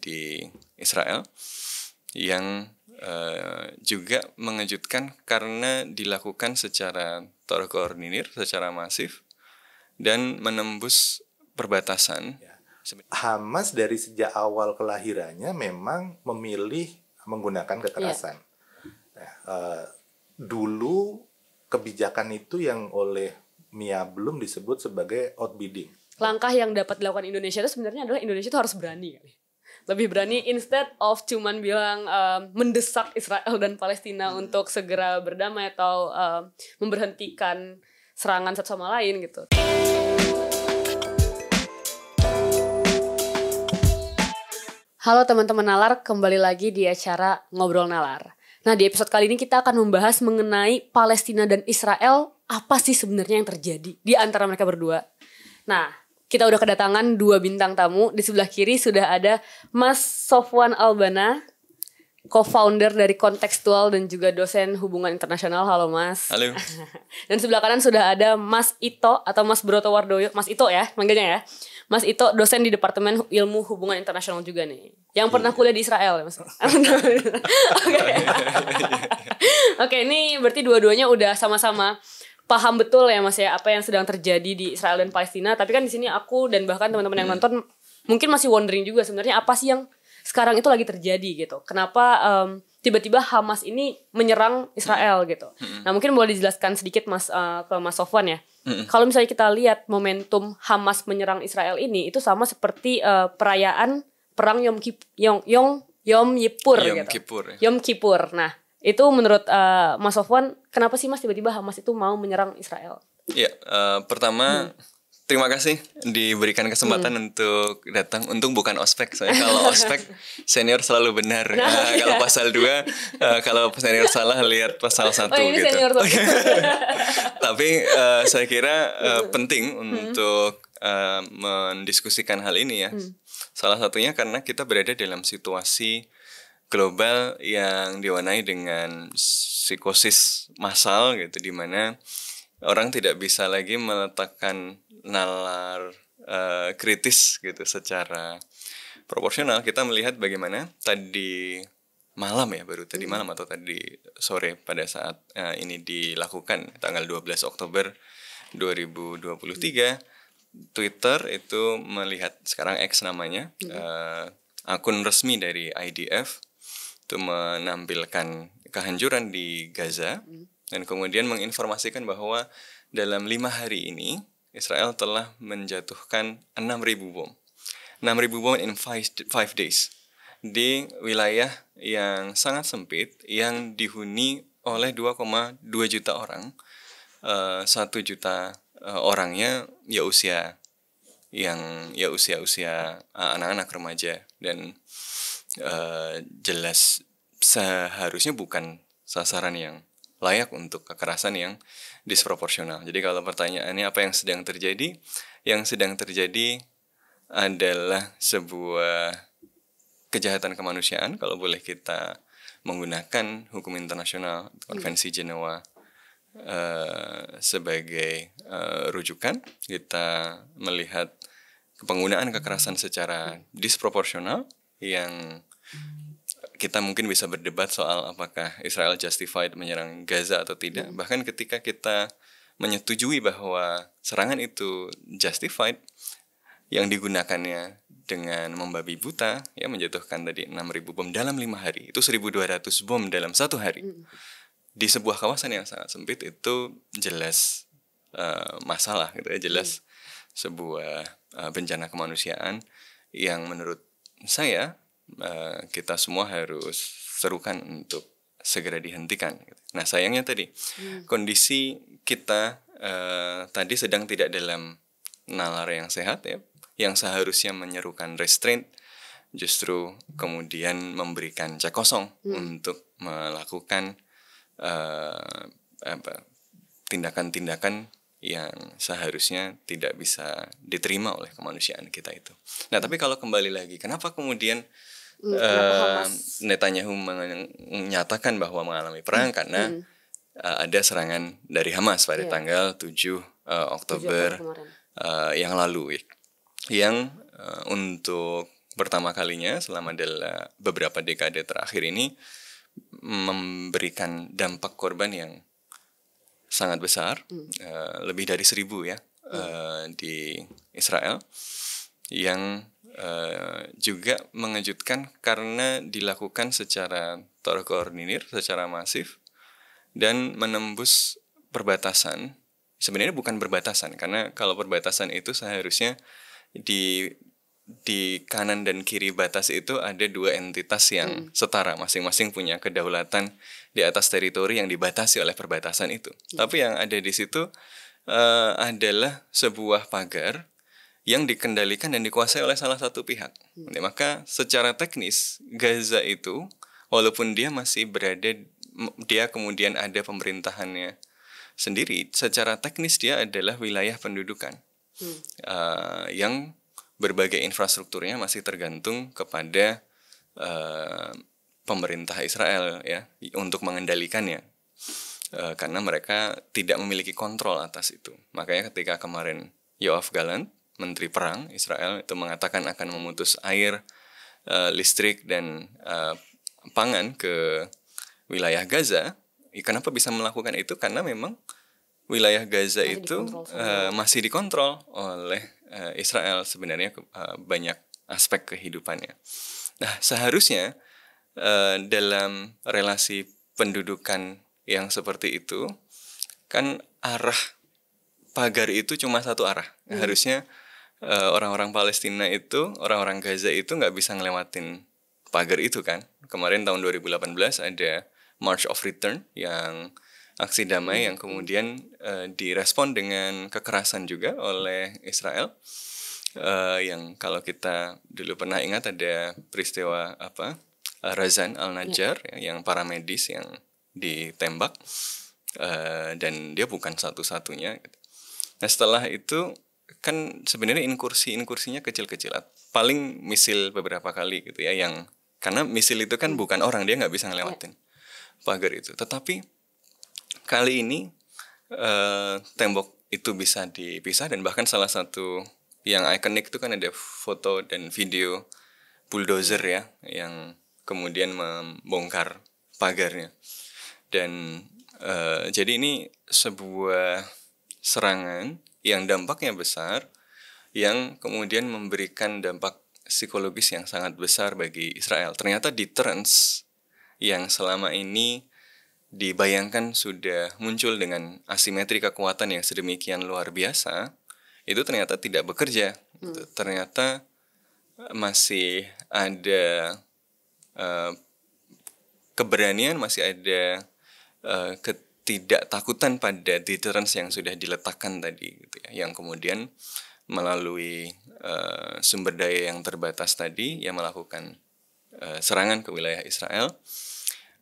di Israel yang uh, juga mengejutkan karena dilakukan secara terkoordinir, secara masif dan menembus perbatasan. Ya. Hamas dari sejak awal kelahirannya memang memilih menggunakan kekerasan. Yeah. Ya. Uh, eh, dulu kebijakan itu yang oleh Mia belum disebut sebagai outbidding. Langkah yang dapat dilakukan Indonesia itu sebenarnya adalah Indonesia itu harus berani lebih berani instead of cuman bilang um, mendesak Israel dan Palestina hmm. untuk segera berdamai atau um, memberhentikan serangan satu sama lain gitu. Halo teman-teman Nalar, kembali lagi di acara Ngobrol Nalar. Nah, di episode kali ini kita akan membahas mengenai Palestina dan Israel, apa sih sebenarnya yang terjadi di antara mereka berdua. Nah, kita udah kedatangan dua bintang tamu. Di sebelah kiri sudah ada Mas Sofwan Albana, co-founder dari Kontekstual dan juga dosen hubungan internasional. Halo Mas. Halo. dan sebelah kanan sudah ada Mas Ito atau Mas Broto Wardoyo. Mas Ito ya, manggilnya ya. Mas Ito dosen di Departemen Ilmu Hubungan Internasional juga nih. Yang pernah iya. kuliah di Israel ya Mas. Oke. Oke, ini berarti dua-duanya udah sama-sama paham betul ya Mas ya apa yang sedang terjadi di Israel dan Palestina. Tapi kan di sini aku dan bahkan teman-teman yang hmm. nonton mungkin masih wondering juga sebenarnya apa sih yang sekarang itu lagi terjadi gitu. Kenapa um, tiba-tiba Hamas ini menyerang Israel hmm. gitu. Hmm. Nah, mungkin boleh dijelaskan sedikit Mas uh, ke Mas Sofwan ya. Kalau misalnya kita lihat momentum Hamas menyerang Israel ini itu sama seperti uh, perayaan perang Yom Kip Yom Yom Yom Kippur Yom gitu. Kippur. Ya. Yom Kippur. Nah, itu menurut uh, Mas Sofwan, kenapa sih Mas tiba-tiba Hamas itu mau menyerang Israel? Iya uh, pertama hmm terima kasih diberikan kesempatan hmm. untuk datang. Untung bukan ospek, soalnya kalau ospek senior selalu benar. Nah, uh, iya. Kalau pasal dua uh, kalau senior salah lihat pasal oh, satu. oh, gitu. Tapi uh, saya kira uh, penting hmm. untuk uh, mendiskusikan hal ini ya. Hmm. Salah satunya karena kita berada dalam situasi global yang diwarnai dengan psikosis massal gitu di mana orang tidak bisa lagi meletakkan nalar uh, kritis gitu secara proporsional kita melihat bagaimana tadi malam ya baru tadi hmm. malam atau tadi sore pada saat uh, ini dilakukan tanggal 12 Oktober 2023 hmm. Twitter itu melihat sekarang X namanya uh, akun resmi dari IDF itu menampilkan kehancuran di Gaza hmm. dan kemudian menginformasikan bahwa dalam lima hari ini Israel telah menjatuhkan 6.000 bom. 6.000 bom in five days di wilayah yang sangat sempit yang dihuni oleh 2,2 juta orang. Eh, satu uh, juta uh, orangnya ya usia yang ya usia-usia eh, anak-anak remaja dan Eh, jelas seharusnya bukan sasaran yang layak untuk kekerasan yang disproporsional. Jadi kalau pertanyaannya apa yang sedang terjadi, yang sedang terjadi adalah sebuah kejahatan kemanusiaan kalau boleh kita menggunakan hukum internasional konvensi Jenewa uh, eh, sebagai uh, rujukan kita melihat penggunaan kekerasan secara disproporsional yang kita mungkin bisa berdebat soal apakah Israel justified menyerang Gaza atau tidak. Ya. Bahkan ketika kita menyetujui bahwa serangan itu justified yang digunakannya dengan membabi buta ya menjatuhkan tadi 6000 bom dalam lima hari itu 1200 bom dalam satu hari hmm. di sebuah kawasan yang sangat sempit itu jelas uh, masalah gitu ya jelas hmm. sebuah uh, bencana kemanusiaan yang menurut saya Eh, kita semua harus serukan untuk segera dihentikan. Gitu. Nah sayangnya tadi hmm. kondisi kita uh, tadi sedang tidak dalam nalar yang sehat ya, yang seharusnya menyerukan restraint justru kemudian memberikan cek kosong hmm. untuk melakukan uh, tindakan-tindakan yang seharusnya tidak bisa diterima oleh kemanusiaan kita itu. Nah, hmm. tapi kalau kembali lagi, kenapa kemudian uh, Netanyahu menyatakan bahwa mengalami perang hmm. karena hmm. Uh, ada serangan dari Hamas pada yeah. tanggal 7 uh, eh, Oktober 7 uh, yang lalu ya. yang uh, untuk pertama kalinya selama beberapa dekade terakhir ini memberikan dampak korban yang sangat besar hmm. uh, lebih dari seribu ya uh, di Israel yang Uh, juga mengejutkan karena dilakukan secara terkoordinir, secara masif, dan menembus perbatasan. Sebenarnya bukan perbatasan, karena kalau perbatasan itu seharusnya di di kanan dan kiri batas itu ada dua entitas yang hmm. setara, masing-masing punya kedaulatan di atas teritori yang dibatasi oleh perbatasan itu. Hmm. Tapi yang ada di situ uh, adalah sebuah pagar yang dikendalikan dan dikuasai oleh salah satu pihak. Hmm. Maka secara teknis Gaza itu walaupun dia masih berada dia kemudian ada pemerintahannya sendiri, secara teknis dia adalah wilayah pendudukan hmm. uh, yang berbagai infrastrukturnya masih tergantung kepada uh, pemerintah Israel ya untuk mengendalikannya uh, karena mereka tidak memiliki kontrol atas itu. Makanya ketika kemarin Yoav Gallant Menteri Perang Israel itu mengatakan akan memutus air, uh, listrik dan uh, pangan ke wilayah Gaza. Ya, kenapa bisa melakukan itu? Karena memang wilayah Gaza masih itu uh, masih dikontrol oleh uh, Israel sebenarnya uh, banyak aspek kehidupannya. Nah seharusnya uh, dalam relasi pendudukan yang seperti itu kan arah pagar itu cuma satu arah. Hmm. Harusnya Eh, orang-orang Palestina itu, orang-orang Gaza itu nggak bisa ngelewatin pagar itu kan. Kemarin tahun 2018 ada March of Return yang aksi damai yang kemudian uh, direspon dengan kekerasan juga oleh Israel. Uh, yang kalau kita dulu pernah ingat ada peristiwa apa Razan Al Najjar yeah. yang para medis yang ditembak uh, dan dia bukan satu-satunya. Nah setelah itu kan sebenarnya inkursi inkursinya kecil-kecil paling misil beberapa kali gitu ya yang karena misil itu kan bukan orang dia nggak bisa ngelewatin yeah. pagar itu tetapi kali ini uh, tembok itu bisa dipisah dan bahkan salah satu yang ikonik itu kan ada foto dan video bulldozer ya yang kemudian membongkar pagarnya dan uh, jadi ini sebuah serangan yang dampaknya besar, yang kemudian memberikan dampak psikologis yang sangat besar bagi Israel. Ternyata di deterrence yang selama ini dibayangkan sudah muncul dengan asimetri kekuatan yang sedemikian luar biasa, itu ternyata tidak bekerja. Hmm. Ternyata masih ada uh, keberanian, masih ada uh, ke tidak takutan pada deterrence yang sudah diletakkan tadi gitu ya yang kemudian melalui uh, sumber daya yang terbatas tadi yang melakukan uh, serangan ke wilayah Israel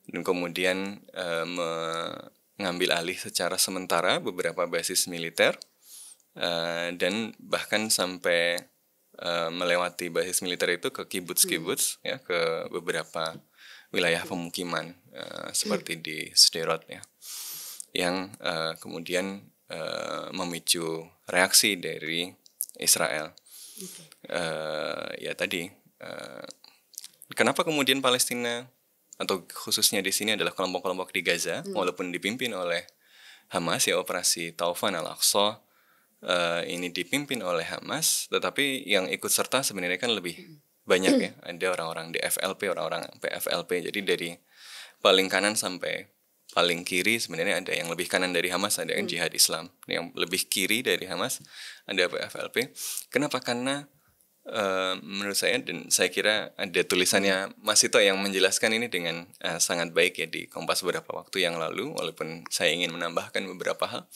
dan kemudian uh, mengambil alih secara sementara beberapa basis militer uh, dan bahkan sampai uh, melewati basis militer itu ke kibbutz-kibbutz hmm. ya ke beberapa wilayah pemukiman uh, seperti di Sderot ya yang uh, kemudian uh, memicu reaksi dari Israel. Okay. Uh, eh, ya tadi, uh, kenapa kemudian Palestina atau khususnya di sini adalah kelompok-kelompok di Gaza, hmm. walaupun dipimpin oleh Hamas ya operasi Taufan al-Aqsa uh, ini dipimpin oleh Hamas, tetapi yang ikut serta sebenarnya kan lebih hmm. banyak ya. Ada orang-orang di FLP, orang-orang PFLP. Jadi dari paling kanan sampai paling kiri sebenarnya ada yang lebih kanan dari Hamas ada yang hmm. Jihad Islam yang lebih kiri dari Hamas ada PFLP kenapa karena uh, menurut saya dan saya kira ada tulisannya Mas Ito yang menjelaskan ini dengan uh, sangat baik ya di Kompas beberapa waktu yang lalu walaupun saya ingin menambahkan beberapa hal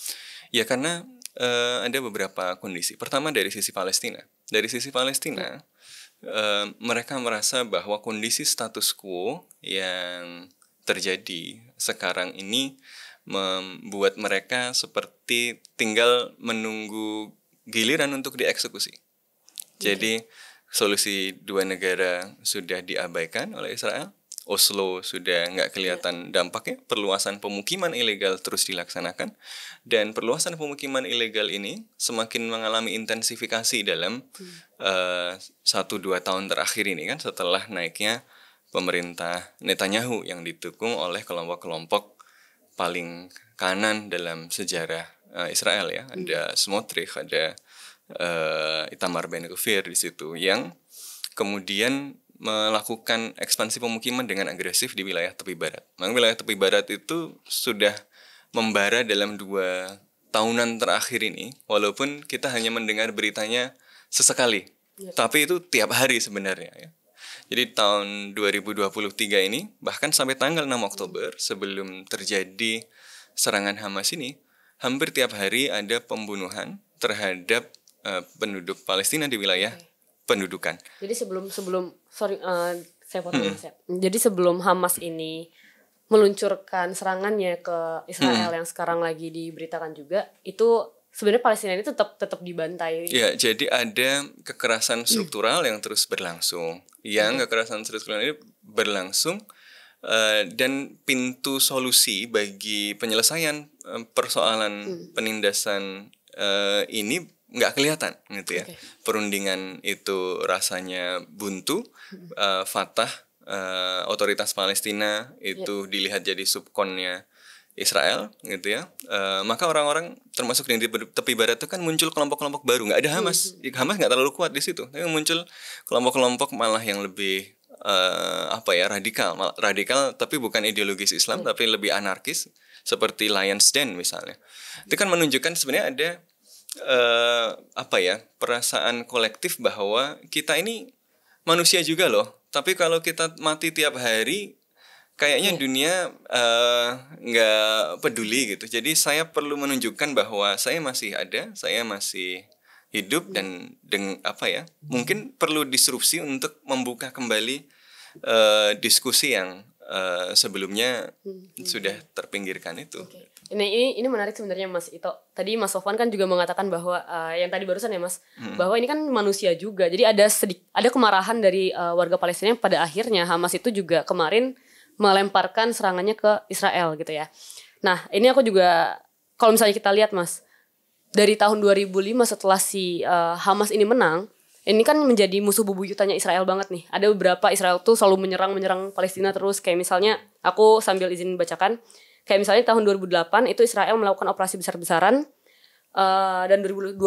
ya karena uh, ada beberapa kondisi pertama dari sisi Palestina dari sisi Palestina uh, mereka merasa bahwa kondisi status quo yang terjadi sekarang ini membuat mereka seperti tinggal menunggu giliran untuk dieksekusi. Iya. Jadi solusi dua negara sudah diabaikan oleh Israel. Oslo sudah nggak iya. kelihatan dampaknya. Perluasan pemukiman ilegal terus dilaksanakan dan perluasan pemukiman ilegal ini semakin mengalami intensifikasi dalam hmm. Eh, satu hmm. uh, dua tahun terakhir ini kan setelah naiknya pemerintah Netanyahu yang ditukung oleh kelompok-kelompok paling kanan dalam sejarah uh, Israel ya. Hmm. Ada Smotrich, ada uh, Itamar Ben Gvir di situ yang kemudian melakukan ekspansi pemukiman dengan agresif di wilayah tepi barat. Memang wilayah tepi barat itu sudah membara dalam dua tahunan terakhir ini, walaupun kita hanya mendengar beritanya sesekali, ya. tapi itu tiap hari sebenarnya. Ya. Jadi tahun 2023 ini bahkan sampai tanggal 6 Oktober sebelum terjadi serangan Hamas ini hampir tiap hari ada pembunuhan terhadap uh, penduduk Palestina di wilayah okay. pendudukan. Jadi sebelum sebelum sorry uh, saya potong hmm. saya. Jadi sebelum Hamas ini meluncurkan serangannya ke Israel hmm. yang sekarang lagi diberitakan juga itu sebenarnya Palestina ini tetap tetap dibantai. Ya, jadi ada kekerasan mm. struktural hmm. yang terus berlangsung yang iya. kekerasan struktural ini berlangsung uh, dan pintu solusi bagi penyelesaian uh, persoalan hmm. penindasan uh, ini nggak kelihatan gitu ya okay. perundingan itu rasanya buntu uh, fatah uh, otoritas Palestina iya. itu yep. dilihat jadi subkonnya Israel gitu ya uh, maka orang-orang termasuk yang di tepi barat itu kan muncul kelompok-kelompok baru nggak ada hmm. Hamas hmm. Hamas nggak terlalu kuat di situ tapi muncul kelompok-kelompok malah yang lebih uh, apa ya radikal radikal tapi bukan ideologis Islam hmm. tapi lebih anarkis seperti Lions Den misalnya itu kan menunjukkan sebenarnya ada uh, apa ya perasaan kolektif bahwa kita ini manusia juga loh tapi kalau kita mati tiap hari kayaknya yeah. dunia eh, nggak uh, peduli gitu. Jadi saya perlu menunjukkan bahwa saya masih ada, saya masih hidup iya. dan dengan apa ya? Mungkin perlu disrupsi untuk membuka kembali uh, diskusi yang uh, sebelumnya hmm, hmm. sudah terpinggirkan itu. Okay. Ini ini ini menarik sebenarnya Mas Ito. Tadi Mas Sofwan kan juga mengatakan bahwa uh, yang tadi barusan ya Mas, hmm. bahwa ini kan manusia juga. Jadi ada sedik, ada kemarahan dari uh, warga Palestina yang pada akhirnya Hamas itu juga kemarin melemparkan serangannya ke Israel gitu ya. Nah, ini aku juga kalau misalnya kita lihat Mas, dari tahun 2005 setelah si uh, Hamas ini menang, ini kan menjadi musuh bubuyutannya Israel banget nih. Ada beberapa Israel tuh selalu menyerang-menyerang Palestina terus kayak misalnya aku sambil izin bacakan kayak misalnya tahun 2008 itu Israel melakukan operasi besar-besaran uh, dan 2012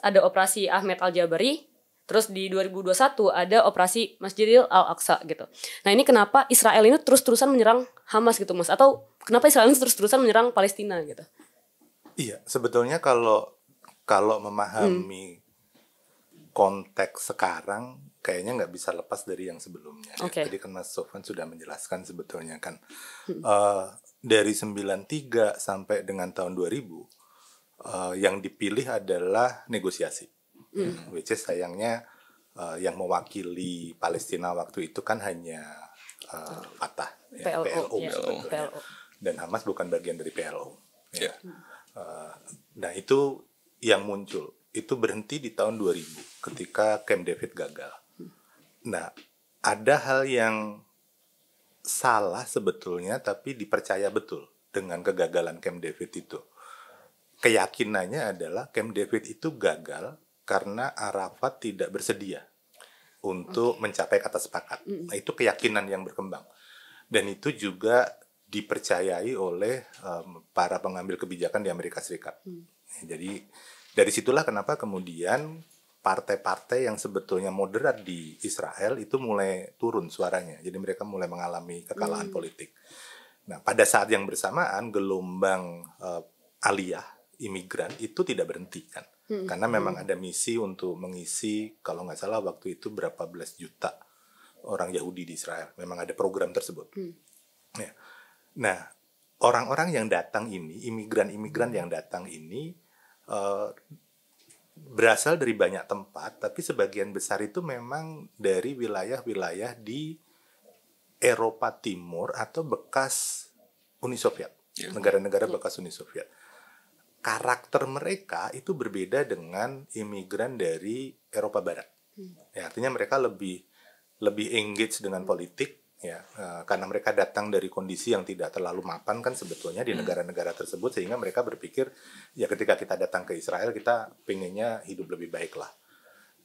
ada operasi Ahmed Al Jabari Terus di 2021 ada operasi Masjidil Al-Aqsa gitu. Nah, ini kenapa Israel ini terus-terusan menyerang Hamas gitu, Mas? Atau kenapa Israel ini terus-terusan menyerang Palestina gitu? Iya, sebetulnya kalau kalau memahami hmm. konteks sekarang kayaknya nggak bisa lepas dari yang sebelumnya. Okay. Ya. Jadi kan Mas Sofwan sudah menjelaskan sebetulnya kan hmm. uh, dari 93 sampai dengan tahun 2000 uh, eh, yang dipilih adalah negosiasi mm. which is sayangnya uh, yang mewakili Palestina waktu itu kan hanya uh, Fatah, ya, PLO, PLO, yeah. dan Hamas bukan bagian dari PLO. Ya. Yeah. Ya. Uh, nah itu yang muncul itu berhenti di tahun 2000 ketika Camp David gagal. Nah ada hal yang salah sebetulnya tapi dipercaya betul dengan kegagalan Camp David itu. Keyakinannya adalah Camp David itu gagal karena Arafat tidak bersedia untuk okay. mencapai kata sepakat. Mm. Nah, itu keyakinan yang berkembang. Dan itu juga dipercayai oleh um, para pengambil kebijakan di Amerika Serikat. Mm. Jadi dari situlah kenapa kemudian partai-partai yang sebetulnya moderat di Israel itu mulai turun suaranya. Jadi mereka mulai mengalami kekalahan mm. politik. Nah, pada saat yang bersamaan gelombang uh, aliyah imigran itu tidak berhenti kan hmm. karena memang hmm. ada misi untuk mengisi kalau nggak salah waktu itu berapa belas juta orang Yahudi di Israel memang ada program tersebut hmm. ya. nah orang-orang yang datang ini imigran-imigran yang datang ini uh, berasal dari banyak tempat tapi sebagian besar itu memang dari wilayah-wilayah di Eropa Timur atau bekas Uni Soviet ya. negara-negara ya. bekas Uni Soviet karakter mereka itu berbeda dengan imigran dari Eropa Barat. Hmm. Ya, artinya mereka lebih lebih engage dengan politik ya uh, karena mereka datang dari kondisi yang tidak terlalu mapan kan sebetulnya di hmm. negara-negara tersebut sehingga mereka berpikir ya ketika kita datang ke Israel kita pengennya hidup lebih baik lah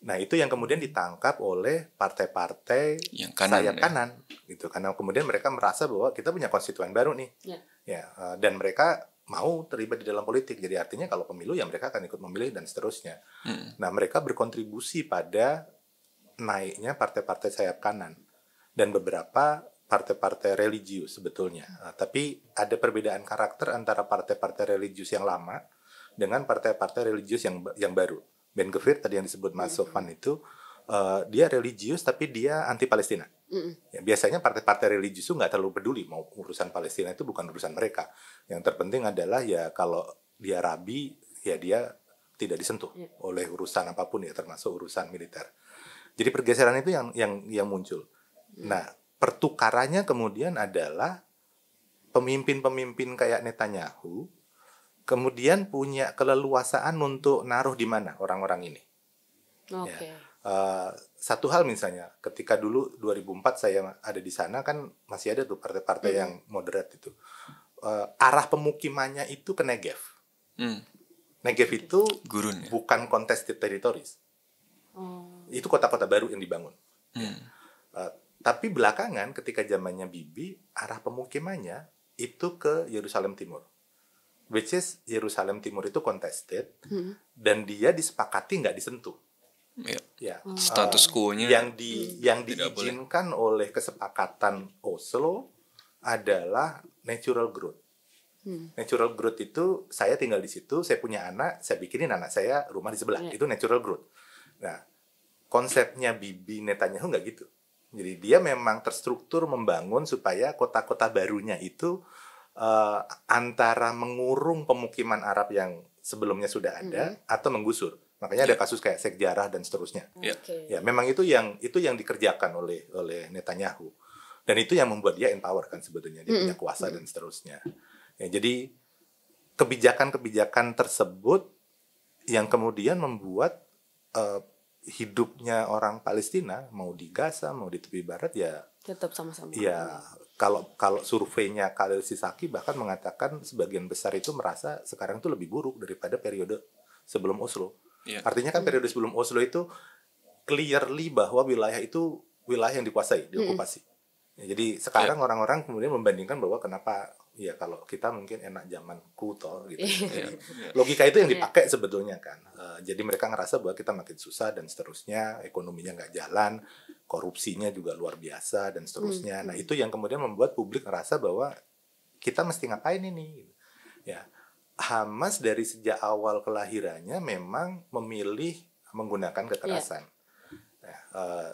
nah itu yang kemudian ditangkap oleh partai-partai yang kanan, sayap ya. kanan gitu karena kemudian mereka merasa bahwa kita punya konstituen baru nih ya, ya uh, dan mereka mau terlibat di dalam politik. Jadi artinya kalau pemilu ya mereka akan ikut memilih dan seterusnya. Hmm. Nah, mereka berkontribusi pada naiknya partai-partai sayap kanan dan beberapa partai-partai religius sebetulnya. Nah, tapi ada perbedaan karakter antara partai-partai religius yang lama dengan partai-partai religius yang yang baru. Ben Gvir tadi yang disebut Mas iya. Sofan itu uh, dia religius tapi dia anti Palestina. Mm. Ya, biasanya partai-partai religius itu nggak terlalu peduli mau urusan Palestina itu bukan urusan mereka. Yang terpenting adalah ya kalau dia rabi ya dia tidak disentuh mm. oleh urusan apapun ya termasuk urusan militer. Jadi pergeseran itu yang yang yang muncul. Mm. Nah pertukarannya kemudian adalah pemimpin-pemimpin kayak Netanyahu kemudian punya keleluasaan untuk naruh di mana orang-orang ini. Okay. Ya. Uh, satu hal misalnya, ketika dulu 2004 saya ada di sana kan masih ada tuh partai-partai mm. yang moderat itu. Uh, arah pemukimannya itu ke Negev. mm. Negev itu Gurun, ya? bukan contested territories. Oh. Itu kota-kota baru yang dibangun. mm. Uh, tapi belakangan ketika zamannya Bibi, arah pemukimannya itu ke Yerusalem Timur. Which is Yerusalem Timur itu contested hmm. dan dia disepakati nggak disentuh ya hmm. status eh, quo-nya yang di yang diizinkan oleh kesepakatan Oslo adalah natural growth. Hmm. Natural growth itu saya tinggal di situ, saya punya anak, saya bikinin anak saya rumah di sebelah. Yeah. Itu natural growth. Nah, konsepnya Bibi Netanyahu nggak gitu. Jadi dia memang terstruktur membangun supaya kota-kota barunya itu uh, antara mengurung pemukiman Arab yang sebelumnya sudah ada hmm. atau menggusur. Makanya yeah. ada iya. kasus kayak sejarah dan seterusnya. Iya. Okay. Ya, memang itu yang itu yang dikerjakan oleh oleh Netanyahu. Dan itu yang membuat dia empower kan sebetulnya dia punya kuasa mm -hmm. dan seterusnya. Ya, jadi kebijakan-kebijakan tersebut yang kemudian membuat uh, hidupnya orang Palestina mau di Gaza mau di tepi barat ya tetap sama-sama. Ya, kalau kalau surveinya Khalil Sisaki bahkan mengatakan sebagian besar itu merasa sekarang itu lebih buruk daripada periode sebelum Oslo. Yeah. Artinya kan periode sebelum Oslo itu clearly bahwa wilayah itu wilayah yang dikuasai, hmm. diokupasi. Mm. Ya, jadi sekarang orang iya. orang-orang kemudian membandingkan bahwa kenapa ya kalau kita mungkin enak zaman kuto gitu. Yeah. Iya. Logika itu yang iya. dipakai yeah. sebetulnya kan. Uh, jadi mereka ngerasa bahwa kita makin susah dan seterusnya, ekonominya nggak jalan, korupsinya juga luar biasa dan seterusnya. Mm. Nah, itu yang kemudian membuat publik ngerasa bahwa kita mesti ngapain ini gitu. Ya Hamas dari sejak awal kelahirannya memang memilih menggunakan kekerasan. Yeah. Iya. uh, eh,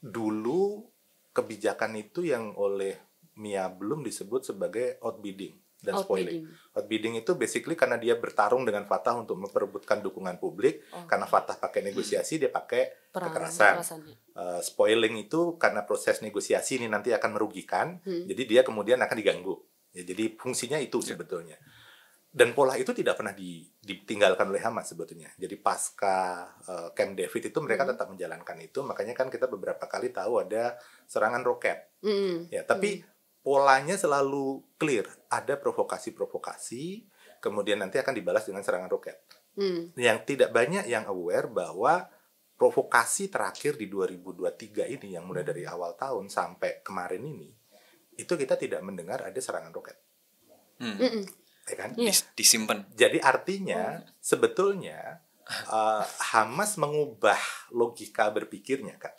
dulu kebijakan itu yang oleh Mia belum disebut sebagai outbidding dan Out spoiling. Bidding. Outbidding itu basically karena dia bertarung dengan Fatah untuk memperebutkan dukungan publik, oh. karena Fatah pakai negosiasi dia pakai Perang, kekerasan. Uh, spoiling itu karena proses negosiasi ini nanti akan merugikan, hmm. jadi dia kemudian akan diganggu. Ya, jadi fungsinya itu iya. sebetulnya dan pola itu tidak pernah di, ditinggalkan oleh Hamas sebetulnya. Jadi pasca uh, Camp David itu mereka hmm. tetap menjalankan itu. Makanya kan kita beberapa kali tahu ada serangan roket. Mm. Ya, tapi mm. polanya selalu clear. Ada provokasi-provokasi, kemudian nanti akan dibalas dengan serangan roket. Mm. Yang tidak banyak yang aware bahwa provokasi terakhir di 2023 ini yang mulai dari hmm. awal tahun sampai kemarin ini itu kita tidak mendengar ada serangan roket. Mm. Mm -mm ya kan? Yeah. Disimpan. Jadi artinya oh. sebetulnya uh, Hamas mengubah logika berpikirnya, Kak.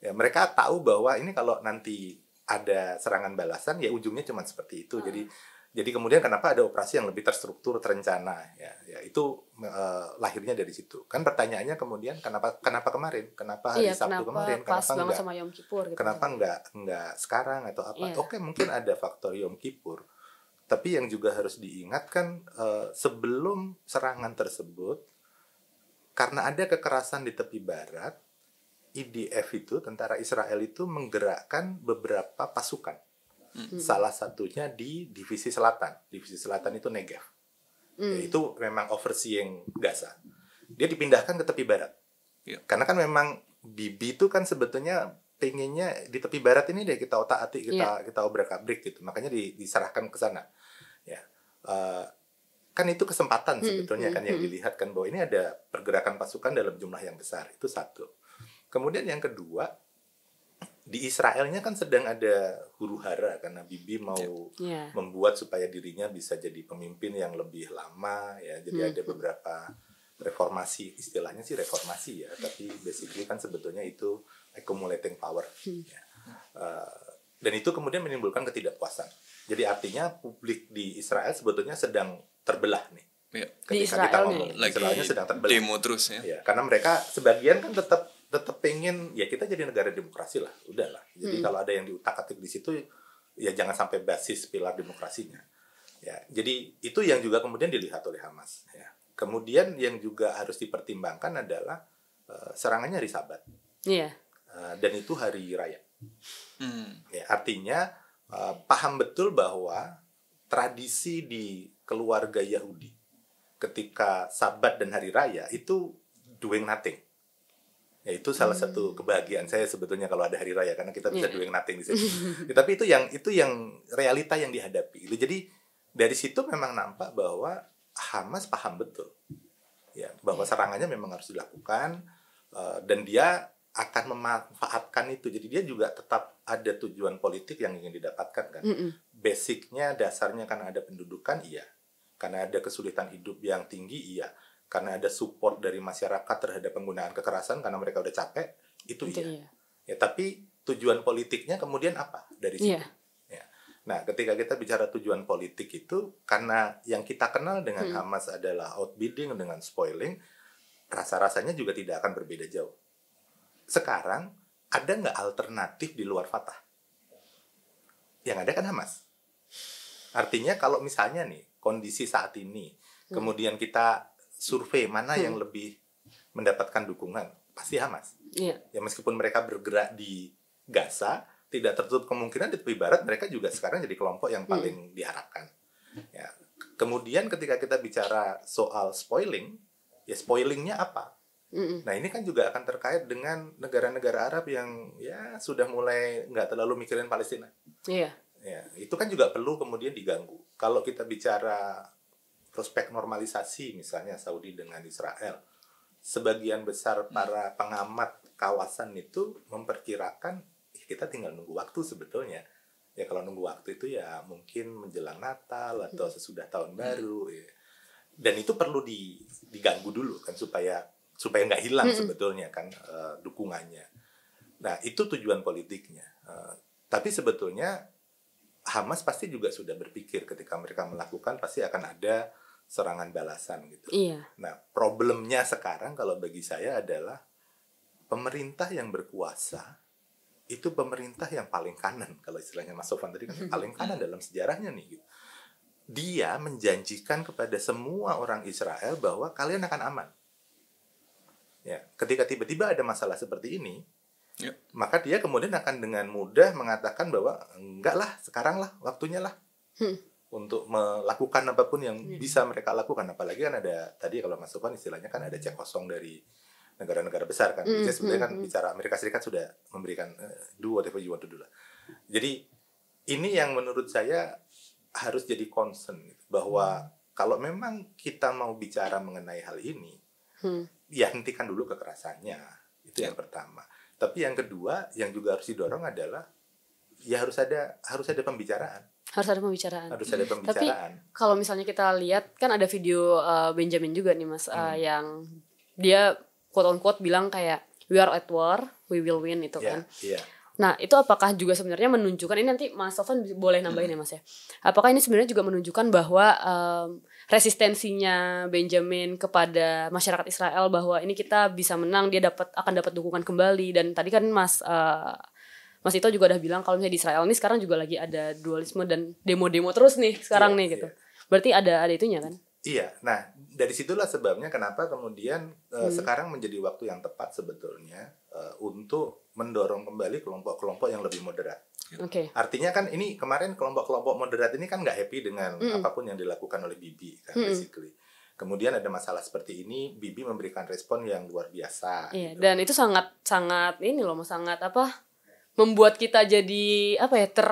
Ya, mereka tahu bahwa ini kalau nanti ada serangan balasan ya ujungnya cuma seperti itu. Uh. Jadi jadi kemudian kenapa ada operasi yang lebih terstruktur, terencana ya. Ya itu uh, lahirnya dari situ. Kan pertanyaannya kemudian kenapa kenapa kemarin? Kenapa hari iya, Sabtu kenapa kemarin? Pas kenapa enggak? Sama Yom Kipur gitu. Kenapa kan? enggak enggak sekarang atau apa? Yeah. Oke, mungkin ada faktor Yom Kipur. Tapi yang juga harus diingatkan uh, eh, sebelum serangan tersebut, karena ada kekerasan di tepi barat, IDF itu tentara Israel itu menggerakkan beberapa pasukan. Hmm. Salah satunya di divisi selatan. Divisi selatan itu Negev. Mm. Yaitu memang overseeing Gaza. Dia dipindahkan ke tepi barat. Yeah. Karena kan memang Bibi itu kan sebetulnya pengennya di tepi barat ini deh kita otak atik kita yeah. kita obrak abrik gitu makanya di, diserahkan ke sana Eh, kan itu kesempatan hmm, sebetulnya hmm, kan hmm, yang hmm. dilihat kan bahwa ini ada pergerakan pasukan dalam jumlah yang besar itu satu. Kemudian yang kedua di Israelnya kan sedang ada huru-hara karena Bibi mau yeah. Ya. membuat supaya dirinya bisa jadi pemimpin yang lebih lama ya. Jadi hmm. ada hmm. beberapa reformasi istilahnya sih reformasi ya, tapi basically kan sebetulnya itu accumulating power. Hmm. Ya. Uh, dan itu kemudian menimbulkan ketidakpuasan jadi artinya publik di Israel sebetulnya sedang terbelah nih. Ya. Ketika di Israel kita ngomong nih. Ya? Israelnya sedang terbelah. Demo terus ya. ya. Karena mereka sebagian kan tetap tetap pengen ya kita jadi negara demokrasi lah, udahlah. Jadi hmm. kalau ada yang diutak-atik di situ ya jangan sampai basis pilar demokrasinya. Ya, jadi itu yang juga kemudian dilihat oleh Hamas. Ya. Kemudian yang juga harus dipertimbangkan adalah uh, serangannya di Sabat. Iya. Uh, dan itu hari raya. Hmm. Ya, artinya uh, paham betul bahwa tradisi di keluarga Yahudi ketika Sabat dan Hari Raya itu doing nothing. Ya, itu salah hmm. satu kebahagiaan saya sebetulnya kalau ada hari raya karena kita bisa yeah. doing nothing di sini. ya, tapi itu yang itu yang realita yang dihadapi. Gitu. Jadi dari situ memang nampak bahwa Hamas paham betul ya bahwa iya. serangannya memang harus dilakukan uh, dan dia akan memanfaatkan itu. Jadi dia juga tetap ada tujuan politik yang ingin didapatkan kan. Mm -mm. Basicnya dasarnya karena ada pendudukan iya, karena ada kesulitan hidup yang tinggi iya, karena ada support dari masyarakat terhadap penggunaan kekerasan karena mereka udah capek itu, itu iya. iya. Ya tapi tujuan politiknya kemudian apa dari situ? Yeah. Ya. Nah ketika kita bicara tujuan politik itu karena yang kita kenal dengan mm. Hamas adalah outbidding dengan spoiling, rasa rasanya juga tidak akan berbeda jauh. Sekarang ada nggak alternatif di luar Fatah? Yang ada kan Hamas. Artinya kalau misalnya nih kondisi saat ini, hmm. kemudian kita survei mana hmm. yang lebih mendapatkan dukungan, pasti Hamas. Yeah. Ya meskipun mereka bergerak di Gaza, tidak tertutup kemungkinan di tepi barat mereka juga sekarang jadi kelompok yang hmm. paling hmm. diharapkan. Ya. Kemudian ketika kita bicara soal spoiling, ya spoilingnya apa? Nah ini kan juga akan terkait dengan negara-negara Arab yang ya sudah mulai nggak terlalu mikirin Palestina. Iya. Yeah. Ya itu kan juga perlu kemudian diganggu. Kalau kita bicara prospek normalisasi misalnya Saudi dengan Israel, sebagian besar mm. para pengamat kawasan itu memperkirakan kita tinggal nunggu waktu sebetulnya. Ya kalau nunggu waktu itu ya mungkin menjelang Natal atau mm. sesudah tahun mm. baru. Ya. Dan itu perlu diganggu dulu kan supaya supaya nggak hilang sebetulnya kan uh, dukungannya. Nah itu tujuan politiknya. Uh, tapi sebetulnya Hamas pasti juga sudah berpikir ketika mereka melakukan pasti akan ada serangan balasan gitu. Iya. Nah problemnya sekarang kalau bagi saya adalah pemerintah yang berkuasa itu pemerintah yang paling kanan kalau istilahnya Mas Sofan tadi kan paling kanan dalam sejarahnya nih gitu. Dia menjanjikan kepada semua orang Israel bahwa kalian akan aman. Ya, ketika tiba-tiba ada masalah seperti ini, ya. maka dia kemudian akan dengan mudah mengatakan bahwa enggak lah, sekarang lah, waktunya lah. Hmm. Untuk melakukan apapun yang hmm. bisa mereka lakukan, apalagi kan ada tadi kalau Mas istilahnya kan ada cek kosong dari negara-negara besar kan. sebetulnya hmm, Jadi sebenarnya hmm, kan hmm. bicara Amerika Serikat sudah memberikan uh, do whatever you want to do lah. Jadi ini yang menurut saya harus jadi concern gitu, bahwa kalau memang kita mau bicara mengenai hal ini, hmm ya hentikan dulu kekerasannya itu yang pertama tapi yang kedua yang juga harus didorong adalah ya harus ada harus ada pembicaraan harus ada pembicaraan harus ada pembicaraan tapi kalau misalnya kita lihat kan ada video uh, Benjamin juga nih mas eh, hmm. yang dia quote on quote bilang kayak we are at war we will win itu yeah, kan yeah. Nah, itu apakah juga sebenarnya menunjukkan ini nanti Mas Sofan boleh nambahin ya Mas ya. Apakah ini sebenarnya juga menunjukkan bahwa um, resistensinya Benjamin kepada masyarakat Israel bahwa ini kita bisa menang, dia dapat akan dapat dukungan kembali dan tadi kan Mas uh, Mas Ito juga udah bilang kalau misalnya di Israel ini sekarang juga lagi ada dualisme dan demo-demo terus nih sekarang yeah, nih gitu. Yeah. Berarti ada ada itunya kan? Iya, nah dari situlah sebabnya kenapa kemudian uh, sekarang menjadi waktu yang tepat sebetulnya uh, untuk mendorong kembali kelompok-kelompok yang lebih moderat. Gitu. Okay. Artinya kan ini kemarin kelompok-kelompok moderat ini kan nggak happy dengan mm. apapun yang dilakukan oleh Bibi kan mm. basically. Kemudian ada masalah seperti ini, Bibi memberikan respon yang luar biasa. Iya, gitu. dan itu sangat sangat ini loh, sangat apa? membuat kita jadi apa ya ter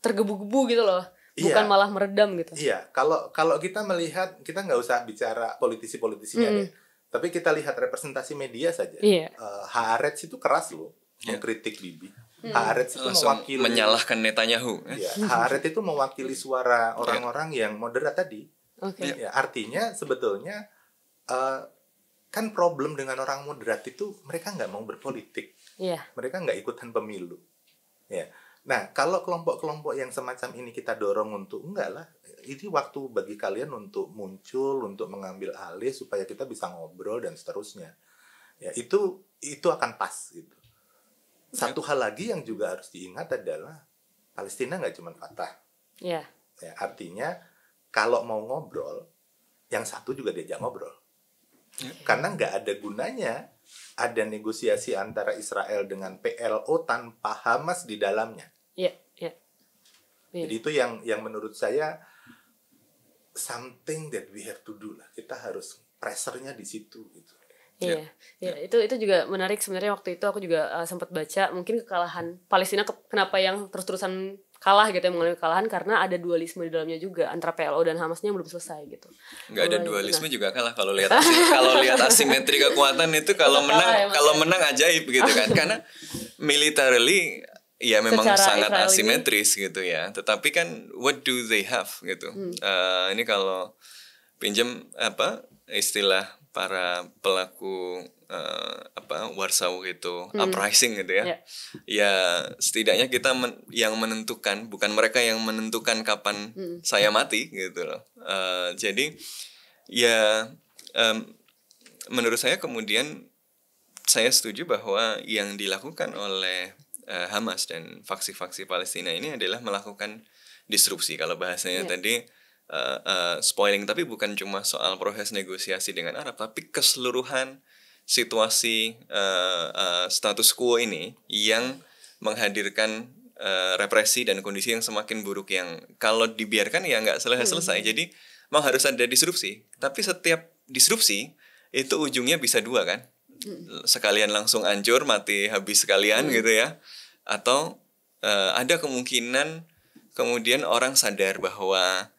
tergebu-gebu gitu loh. Iya. Bukan iya. malah meredam gitu. Iya, kalau kalau kita melihat kita nggak usah bicara politisi-politisinya mm. deh. Tapi kita lihat representasi media saja. Iya. Uh, Haaretz itu keras loh yeah. Iya. kritik Bibi. Hmm. Haaretz itu Langsung mewakili menyalahkan Netanyahu. Ya, Haaretz itu mewakili suara iya. orang-orang yang moderat tadi. Okay. Iya. Ya, artinya sebetulnya uh, kan problem dengan orang moderat itu mereka nggak mau berpolitik. Yeah. Mereka nggak ikutan pemilu. Ya. Nah, kalau kelompok-kelompok yang semacam ini kita dorong untuk enggak lah, ini waktu bagi kalian untuk muncul, untuk mengambil alih supaya kita bisa ngobrol dan seterusnya. Ya, itu itu akan pas gitu. Satu hal lagi yang juga harus diingat adalah Palestina nggak cuma Fatah. Iya. Ya, artinya kalau mau ngobrol, yang satu juga diajak ngobrol. Karena nggak ada gunanya ada negosiasi antara Israel dengan PLO tanpa Hamas di dalamnya. Iya, ya Ya. Jadi itu yang yang menurut saya something that we have to do lah. Kita harus pressernya di situ gitu. Iya, yeah. Iya. yeah. yeah. itu itu juga menarik sebenarnya waktu itu aku juga uh, sempat baca mungkin kekalahan Palestina ke, kenapa yang terus-terusan kalah gitu ya mengalami kekalahan karena ada dualisme di dalamnya juga antara PLO dan Hamasnya yang belum selesai gitu. Enggak ada nah, dualisme nah. juga kalah kalau lihat kalau lihat asimetri kekuatan itu kalau menang ya, kalau ya. menang ajaib gitu kan karena militarily ya memang Secara sangat Israel asimetris ini. gitu ya. Tetapi kan what do they have gitu. Hmm. Uh, ini kalau pinjam apa istilah para pelaku uh, apa Warsaw gitu hmm. uprising gitu ya. Yeah. Ya setidaknya kita men yang menentukan bukan mereka yang menentukan kapan hmm. saya mati gitu loh. Uh, jadi ya um, menurut saya kemudian saya setuju bahwa yang dilakukan oleh uh, Hamas dan faksi-faksi Palestina ini adalah melakukan disrupsi kalau bahasanya yeah. tadi uh, uh, spoiling tapi bukan cuma soal proses negosiasi dengan Arab tapi keseluruhan situasi uh, uh, status quo ini yang menghadirkan uh, represi dan kondisi yang semakin buruk yang kalau dibiarkan ya nggak selesai-selesai hmm. jadi mau harus ada disrupsi tapi setiap disrupsi itu ujungnya bisa dua kan mm. sekalian langsung ancur mati habis sekalian hmm. gitu ya atau uh, ada kemungkinan kemudian orang sadar bahwa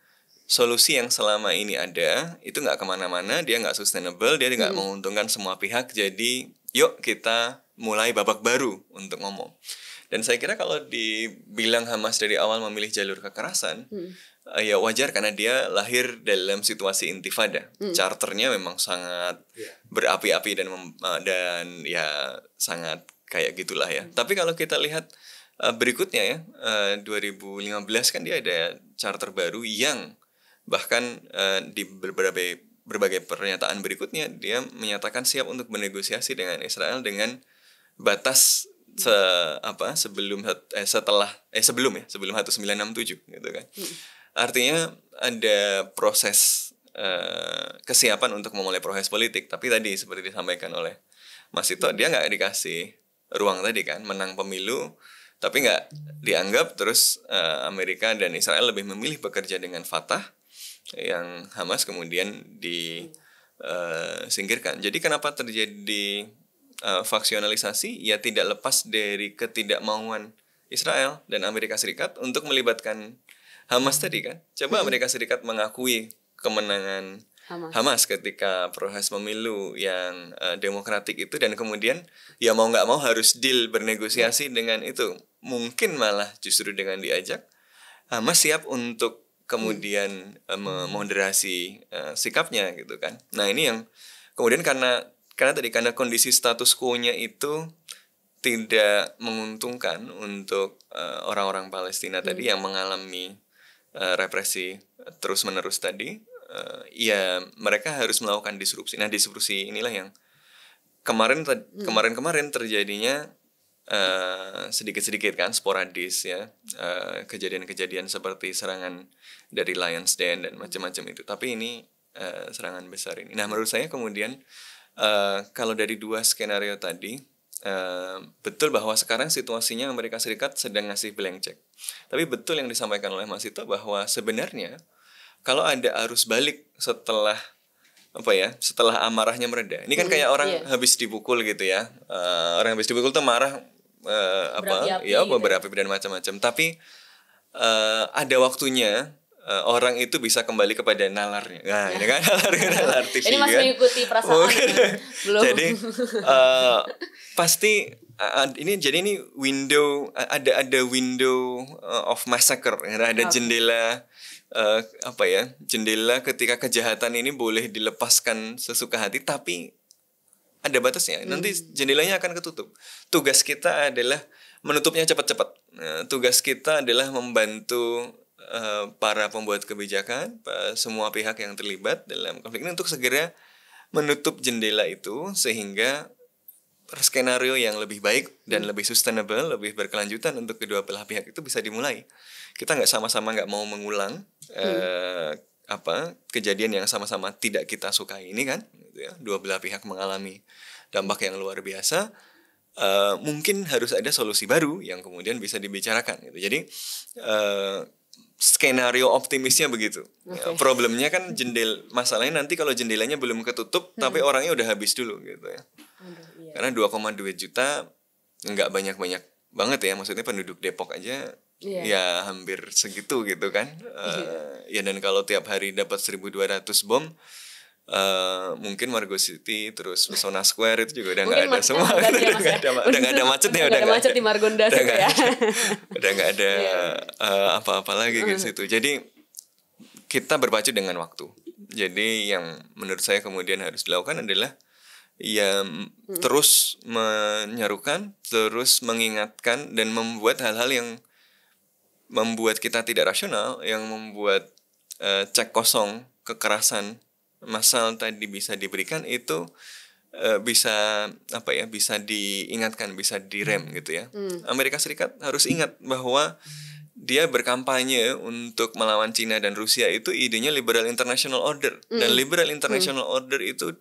solusi yang selama ini ada itu nggak kemana-mana, dia nggak sustainable, dia nggak hmm. menguntungkan semua pihak. Jadi yuk kita mulai babak baru untuk ngomong. Dan saya kira kalau dibilang Hamas dari awal memilih jalur kekerasan, hmm. uh, ya wajar karena dia lahir dalam situasi intifada. Hmm. Charternya memang sangat yeah. berapi-api dan uh, dan ya sangat kayak gitulah ya. Hmm. Tapi kalau kita lihat uh, berikutnya ya, uh, eh, 2015 kan dia ada charter baru yang bahkan uh, di berbagai berbagai pernyataan berikutnya dia menyatakan siap untuk bernegosiasi dengan Israel dengan batas se apa sebelum eh, setelah eh sebelum ya sebelum 1967 gitu kan. Hmm. Artinya ada proses uh, kesiapan untuk memulai proses politik, tapi tadi seperti disampaikan oleh Mas Ito dia nggak dikasih ruang tadi kan menang pemilu tapi nggak dianggap terus uh, Amerika dan Israel lebih memilih bekerja dengan Fatah yang Hamas kemudian disingkirkan. Eh, uh, Jadi kenapa terjadi uh, faksionalisasi? Ya tidak lepas dari ketidakmauan Israel dan Amerika Serikat untuk melibatkan Hamas tadi kan. Coba hmm. Amerika Serikat mengakui kemenangan Hamas, Hamas ketika proses pemilu yang uh, demokratik itu dan kemudian ya mau nggak mau harus deal bernegosiasi hmm. dengan itu mungkin malah justru dengan diajak Hamas siap untuk kemudian hmm. uh, memoderasi uh, sikapnya gitu kan nah ini yang kemudian karena karena tadi karena kondisi status quo-nya itu tidak menguntungkan untuk orang-orang uh, Palestina hmm. tadi yang mengalami uh, represi terus-menerus tadi uh, ya mereka harus melakukan disrupsi. Nah, disrupsi inilah yang kemarin kemarin-kemarin hmm. terjadinya eh, sedikit-sedikit uh, kan sporadis ya eh, kejadian-kejadian uh, seperti serangan dari Lions Den dan macam-macam itu. Tapi ini uh, serangan besar ini. Nah, menurut saya kemudian uh, kalau dari dua skenario tadi Uh, betul bahwa sekarang situasinya Amerika Serikat sedang ngasih blank check. Tapi betul yang disampaikan oleh Mas Ito bahwa sebenarnya kalau ada arus balik setelah apa ya setelah amarahnya mereda ini kan hmm, kayak orang yeah. habis dipukul gitu ya uh, orang habis dipukul tuh marah uh, apa ya ya gitu. berapi dan macam-macam tapi uh, ada waktunya uh, orang itu bisa kembali kepada nalarnya nah ini kan nalar nalar TV ini masih kan? mengikuti perasaan jadi uh, pasti ini jadi ini window eh, ada ada window eh, of massacre ada jendela uh, apa ya jendela ketika kejahatan ini boleh dilepaskan sesuka hati tapi ada batasnya hmm. nanti jendelanya akan ketutup tugas kita adalah menutupnya cepat-cepat uh, tugas kita adalah membantu uh, para pembuat kebijakan uh, semua pihak yang terlibat dalam konflik ini untuk segera menutup jendela itu sehingga skenario yang lebih baik dan hmm. lebih sustainable, lebih berkelanjutan untuk kedua belah pihak itu bisa dimulai. Kita nggak sama-sama nggak mau mengulang hmm. eh, apa kejadian yang sama-sama tidak kita sukai ini kan, gitu ya, dua belah pihak mengalami dampak yang luar biasa. Uh, mungkin harus ada solusi baru yang kemudian bisa dibicarakan gitu. Jadi uh, skenario optimisnya begitu. Okay. Ya, problemnya kan jendel masalahnya nanti kalau jendelanya belum ketutup hmm. tapi orangnya udah habis dulu gitu ya. Aduh. Iya. dua karena 2,2 juta nggak banyak banyak banget ya maksudnya penduduk Depok aja yeah. ya hampir segitu gitu kan uh, eh, yeah. ya dan kalau tiap hari dapat 1200 bom Uh, mungkin Margo City terus Pesona Square itu juga udah nggak ada semua udah nggak ada, ya. ada, ada, macet ya udah nggak ada macet di Margonda udah nggak ya. ada, udah gak ada uh, apa-apa lagi mm. gitu jadi kita berpacu dengan waktu jadi yang menurut saya kemudian harus dilakukan adalah ya hmm. terus menyerukan, terus mengingatkan dan membuat hal-hal yang membuat kita tidak rasional, yang membuat uh, cek kosong, kekerasan masal tadi bisa diberikan itu uh, bisa apa ya, bisa diingatkan, bisa direm mm. gitu ya. Hmm. Amerika Serikat harus ingat bahwa dia berkampanye untuk melawan Cina dan Rusia itu idenya liberal international order mm. dan liberal mm. international mm. order itu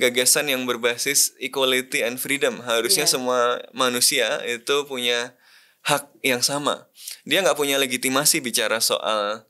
gagasan yang berbasis equality and freedom. Harusnya yeah. semua manusia itu punya hak yang sama. Dia nggak punya legitimasi bicara soal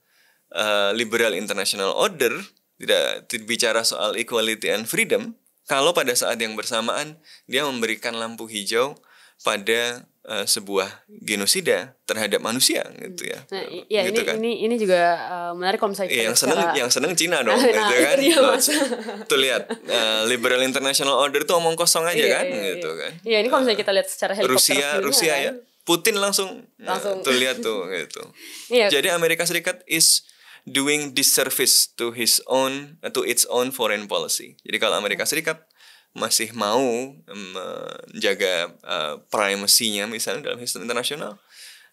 uh, liberal international order, tidak bicara soal equality and freedom. Kalau pada saat yang bersamaan dia memberikan lampu hijau pada uh, sebuah genosida terhadap manusia gitu ya. Nah, iya gitu ini, kan. ini ini juga uh, menarik kalau misalnya iya, yang seneng secara... yang seneng Cina dong nah, gitu kan. Iya, nah, tuh lihat uh, liberal international order tuh omong kosong aja iya, kan iya, gitu iya. kan. Iya ini kalau misalnya kita lihat secara helikopter Rusia ya Rusia kan? ya Putin langsung, nah, langsung. Nah, tuh lihat tuh gitu. iya. Jadi Amerika Serikat is doing disservice to his own to its own foreign policy. Jadi kalau Amerika hmm. Serikat masih mau menjaga uh, eh, primasinya misalnya dalam sistem internasional,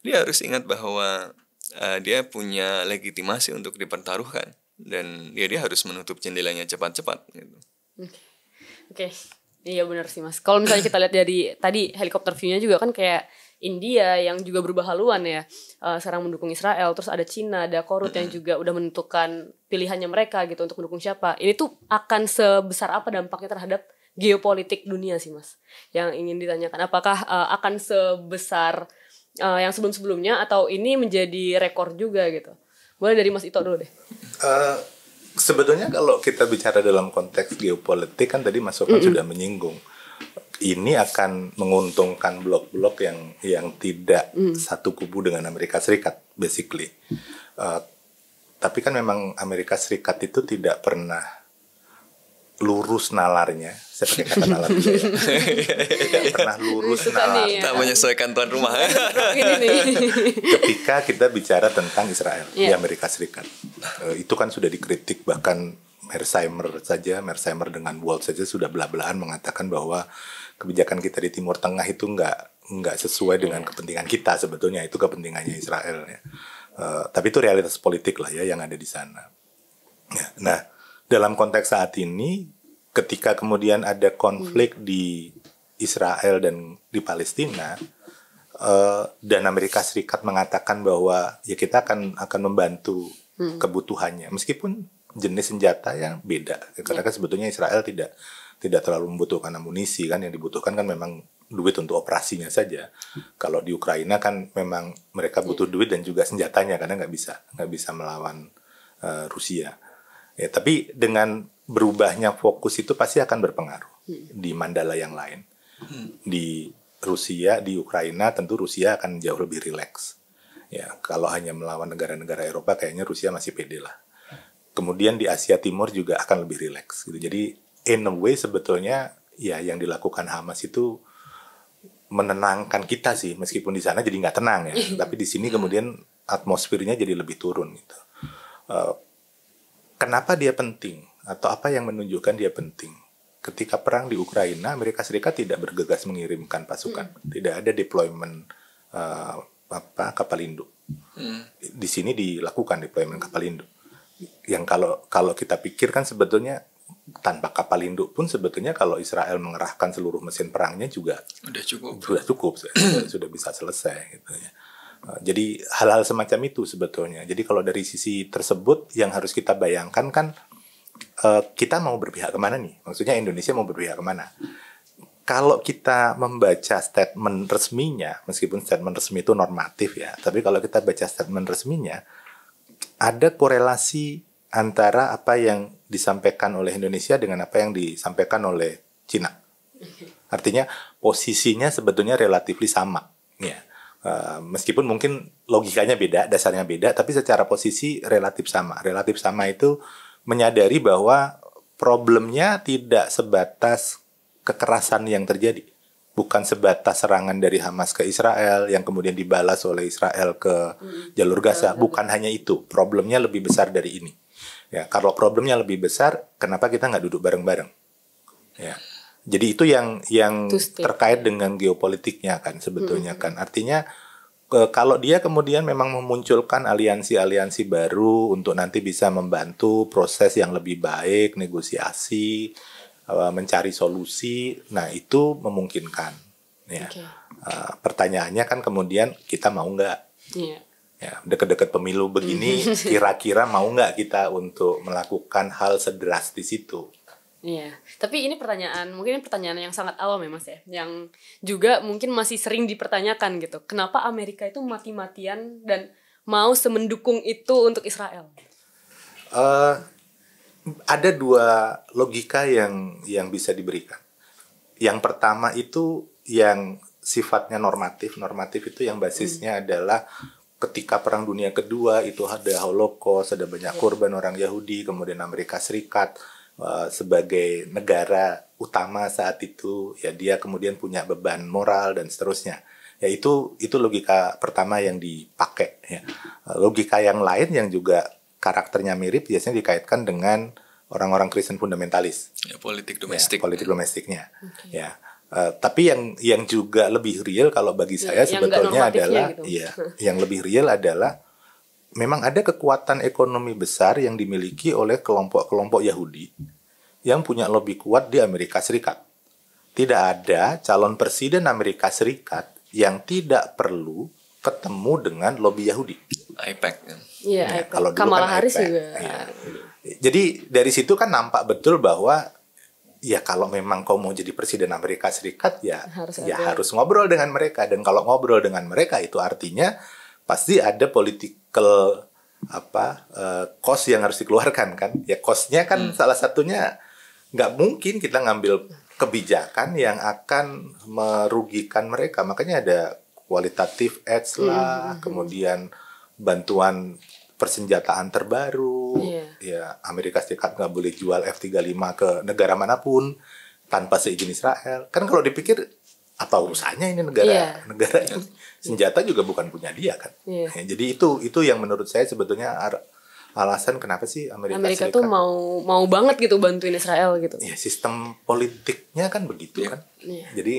dia harus ingat bahwa uh, dia punya legitimasi untuk dipertaruhkan dan dia dia harus menutup jendelanya cepat-cepat gitu. Oke. okay. Iya benar sih Mas. Kalau misalnya kita lihat dari tadi helikopter view-nya juga kan kayak India yang juga berubah haluan ya. Uh, sekarang mendukung Israel, terus ada Cina, ada Korut yang juga udah menentukan pilihannya mereka gitu untuk mendukung siapa. Ini tuh akan sebesar apa dampaknya terhadap geopolitik dunia sih mas yang ingin ditanyakan apakah uh, akan sebesar uh, yang sebelum-sebelumnya atau ini menjadi rekor juga gitu boleh dari mas Ito dulu deh uh, sebetulnya kalau kita bicara dalam konteks geopolitik kan tadi mas Sofan mm -hmm. sudah menyinggung ini akan menguntungkan blok-blok yang yang tidak mm. satu kubu dengan Amerika Serikat basically. Uh, tapi kan memang Amerika Serikat itu tidak pernah lurus nalarnya. Saya pakai kata nalar ya. Pernah lurus Suka nalar. Nih, ya. menyesuaikan tuan rumah. Ketika kita bicara tentang Israel yeah. di iya. Amerika Serikat. Eh, itu kan sudah dikritik bahkan Mersheimer saja, Mersheimer dengan Walt saja sudah belah-belahan mengatakan bahwa kebijakan kita di Timur Tengah itu nggak nggak sesuai iya. dengan yeah. kepentingan kita sebetulnya itu kepentingannya Israel ya. Eh, tapi itu realitas politik lah ya yang ada di sana. Ya, nah, dalam konteks saat ini ketika kemudian ada konflik hmm. di Israel dan di Palestina uh, dan Amerika Serikat mengatakan bahwa ya kita akan akan membantu hmm. kebutuhannya meskipun jenis senjata yang beda ya, karena ya. kan sebetulnya Israel tidak tidak terlalu membutuhkan amunisi kan yang dibutuhkan kan memang duit untuk operasinya saja hmm. kalau di Ukraina kan memang mereka butuh yeah. duit dan juga senjatanya karena nggak bisa nggak bisa melawan uh, Rusia Ya, tapi dengan berubahnya fokus itu pasti akan berpengaruh hmm. di mandala yang lain. Hmm. Di Rusia, di Ukraina tentu Rusia akan jauh lebih rileks. Ya, kalau hanya melawan negara-negara Eropa kayaknya Rusia masih pede lah. Kemudian di Asia Timur juga akan lebih rileks gitu. Jadi in a way sebetulnya ya yang dilakukan Hamas itu menenangkan kita sih meskipun di sana jadi nggak tenang ya tapi di sini kemudian atmosfernya jadi lebih turun gitu uh, kenapa dia penting atau apa yang menunjukkan dia penting. Ketika perang di Ukraina, Amerika Serikat tidak bergegas mengirimkan pasukan, hmm. tidak ada deployment uh, apa kapal induk. Hmm. Di sini dilakukan deployment kapal induk. Yang kalau kalau kita pikirkan sebetulnya tanpa kapal induk pun sebetulnya kalau Israel mengerahkan seluruh mesin perangnya juga sudah cukup sudah cukup sudah, sudah bisa selesai gitu ya Nah, jadi hal-hal semacam itu sebetulnya. Jadi kalau dari sisi tersebut yang harus kita bayangkan kan eh, kita mau berpihak kemana nih? Maksudnya Indonesia mau berpihak kemana? Kalau kita membaca statement resminya, meskipun statement resmi itu normatif ya, tapi kalau kita baca statement resminya, ada korelasi antara apa yang disampaikan oleh Indonesia dengan apa yang disampaikan oleh Cina. Artinya posisinya sebetulnya relatif sama, ya. Uh, meskipun mungkin logikanya beda, dasarnya beda, tapi secara posisi relatif sama. Relatif sama itu menyadari bahwa problemnya tidak sebatas kekerasan yang terjadi, bukan sebatas serangan dari Hamas ke Israel yang kemudian dibalas oleh Israel ke jalur Gaza, bukan hanya itu. Problemnya lebih besar dari ini. Ya, kalau problemnya lebih besar, kenapa kita nggak duduk bareng-bareng? Ya. Jadi itu yang yang terkait dengan geopolitiknya kan sebetulnya hmm. kan. Artinya eh, kalau dia kemudian memang memunculkan aliansi-aliansi baru untuk nanti bisa membantu proses yang lebih baik, negosiasi, eh, mencari solusi, nah itu memungkinkan. Ya. Okay. Eh, pertanyaannya kan kemudian kita mau nggak? Yeah. Ya, deket-deket pemilu begini, mm-hmm. kira-kira mau nggak kita untuk melakukan hal sedrastis itu? Iya, tapi ini pertanyaan, mungkin ini pertanyaan yang sangat awam ya mas ya, yang juga mungkin masih sering dipertanyakan gitu. Kenapa Amerika itu mati-matian dan mau semendukung itu untuk Israel? Uh, ada dua logika yang yang bisa diberikan. Yang pertama itu yang sifatnya normatif, normatif itu yang basisnya hmm. adalah ketika perang dunia kedua itu ada holocaust, ada banyak iya. korban orang Yahudi, kemudian Amerika Serikat Eh, sebagai negara utama saat itu ya dia kemudian punya beban moral dan seterusnya ya itu itu logika pertama yang dipakai ya eh, logika yang lain yang juga karakternya mirip biasanya dikaitkan dengan orang-orang Kristen fundamentalis ya, politik ya, domestik ya, politik domestiknya okay. ya Uh, tapi yang yang juga lebih real kalau bagi iya, saya ya, sebetulnya adalah gitu. ya yang lebih real adalah memang ada kekuatan ekonomi besar yang dimiliki oleh kelompok-kelompok Yahudi yang punya lobby kuat di Amerika Serikat. Tidak ada calon presiden Amerika Serikat yang tidak perlu ketemu dengan lobby Yahudi. IPEC. Iya, ya, Kalau Kamala kan Harris e juga. Ya. Jadi dari situ kan nampak betul bahwa ya kalau memang kau mau jadi presiden Amerika Serikat ya harus ya ada. harus ngobrol dengan mereka dan kalau ngobrol dengan mereka itu artinya pasti ada political apa uh, cost yang harus dikeluarkan kan ya costnya kan hmm. salah satunya nggak mungkin kita ngambil kebijakan yang akan merugikan mereka makanya ada kualitatif ads hmm. lah hmm. kemudian bantuan persenjataan terbaru yeah. ya Amerika Serikat nggak boleh jual F35 ke negara manapun tanpa seizin Israel kan kalau dipikir apa urusannya ini negara yeah. negara yang senjata juga bukan punya dia kan yeah. ya, jadi itu itu yang menurut saya sebetulnya alasan kenapa sih Amerika, Amerika tuh mau mau banget gitu bantuin Israel gitu ya sistem politiknya kan begitu yeah. kan yeah. jadi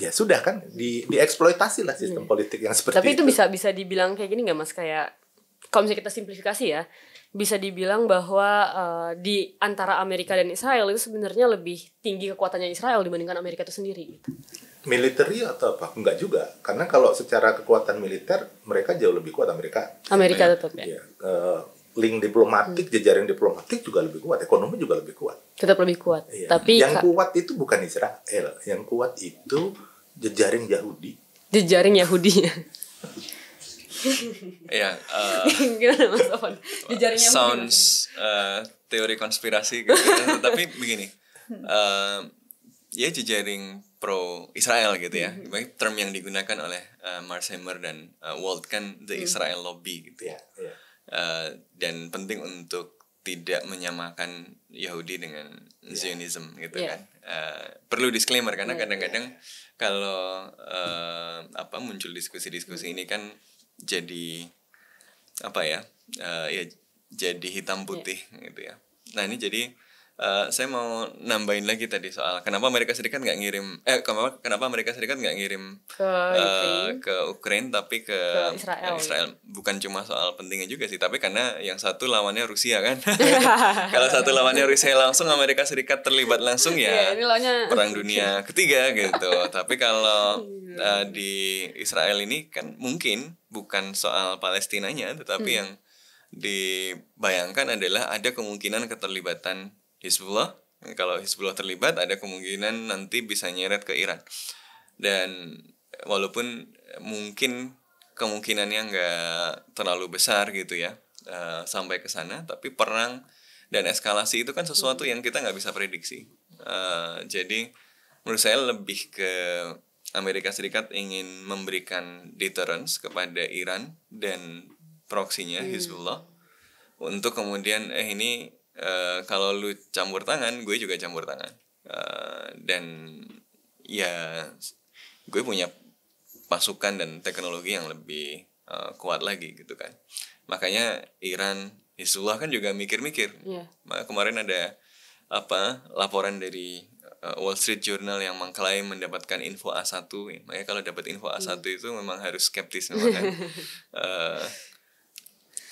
ya sudah kan di dieksploitasi lah sistem yeah. politik yang seperti tapi itu, itu bisa bisa dibilang kayak gini nggak mas kayak kalau misalnya kita simplifikasi ya bisa dibilang bahwa uh, di antara Amerika dan Israel itu sebenarnya lebih tinggi kekuatannya Israel dibandingkan Amerika itu sendiri gitu military atau apa? Enggak juga. Karena kalau secara kekuatan militer mereka jauh lebih kuat Amerika. Amerika ya, tetap ya. ya. Uh, link diplomatik, hmm. jejaring diplomatik juga lebih kuat, ekonomi juga lebih kuat. Tetap lebih kuat. Ya. Tapi yang kuat itu bukan Israel, yang kuat itu jejaring Yahudi. Jejaring Yahudi. Iya. uh, Gimana Mas Jejaring Yahudi. Sounds uh, teori konspirasi gitu. Ya. Tapi begini. Uh, ya jejaring pro Israel gitu ya. Mm-hmm. Term yang digunakan oleh uh, eh, Marsheimer dan uh, Walt kan the mm-hmm. Israel lobby gitu ya. Yeah, yeah. Uh, dan penting untuk tidak menyamakan Yahudi dengan yeah. Zionism gitu yeah. kan. Uh, perlu disclaimer karena kadang iya, kadang-kadang yeah. kalau uh, apa muncul diskusi-diskusi mm-hmm. ini kan jadi apa ya? Uh, ya jadi hitam iya. putih yeah. gitu ya. Nah, ini jadi Eh, saya mau nambahin lagi tadi soal kenapa Amerika Serikat nggak ngirim eh kenapa kenapa Amerika Serikat nggak ngirim ke uh, ke Ukraina tapi ke, ke Israel. Israel bukan cuma soal pentingnya juga sih tapi karena yang satu lawannya Rusia kan kalau satu lawannya Rusia langsung Amerika Serikat terlibat langsung ya yeah, perang dunia ketiga gitu tapi kalau uh, di Israel ini kan mungkin bukan soal Palestinanya tetapi hmm. yang dibayangkan adalah ada kemungkinan keterlibatan Hizbullah. Kalau Hizbullah terlibat, ada kemungkinan nanti bisa nyeret ke Iran. Dan walaupun mungkin kemungkinannya nggak terlalu besar gitu ya uh, sampai ke sana, tapi perang dan eskalasi itu kan sesuatu yang kita nggak bisa prediksi. Uh, jadi menurut saya lebih ke Amerika Serikat ingin memberikan deterrence kepada Iran dan proksinya hmm. Hizbullah untuk kemudian eh ini Eh, kalau lu campur tangan gue juga campur tangan uh, dan ya gue punya pasukan dan teknologi yang lebih uh, kuat lagi gitu kan makanya Iran Hizbullah kan juga mikir-mikir yeah. kemarin ada apa laporan dari uh, Wall Street Journal yang mengklaim mendapatkan info A1 makanya kalau dapat info A1 mm. Iya. itu memang harus skeptis memang kan uh,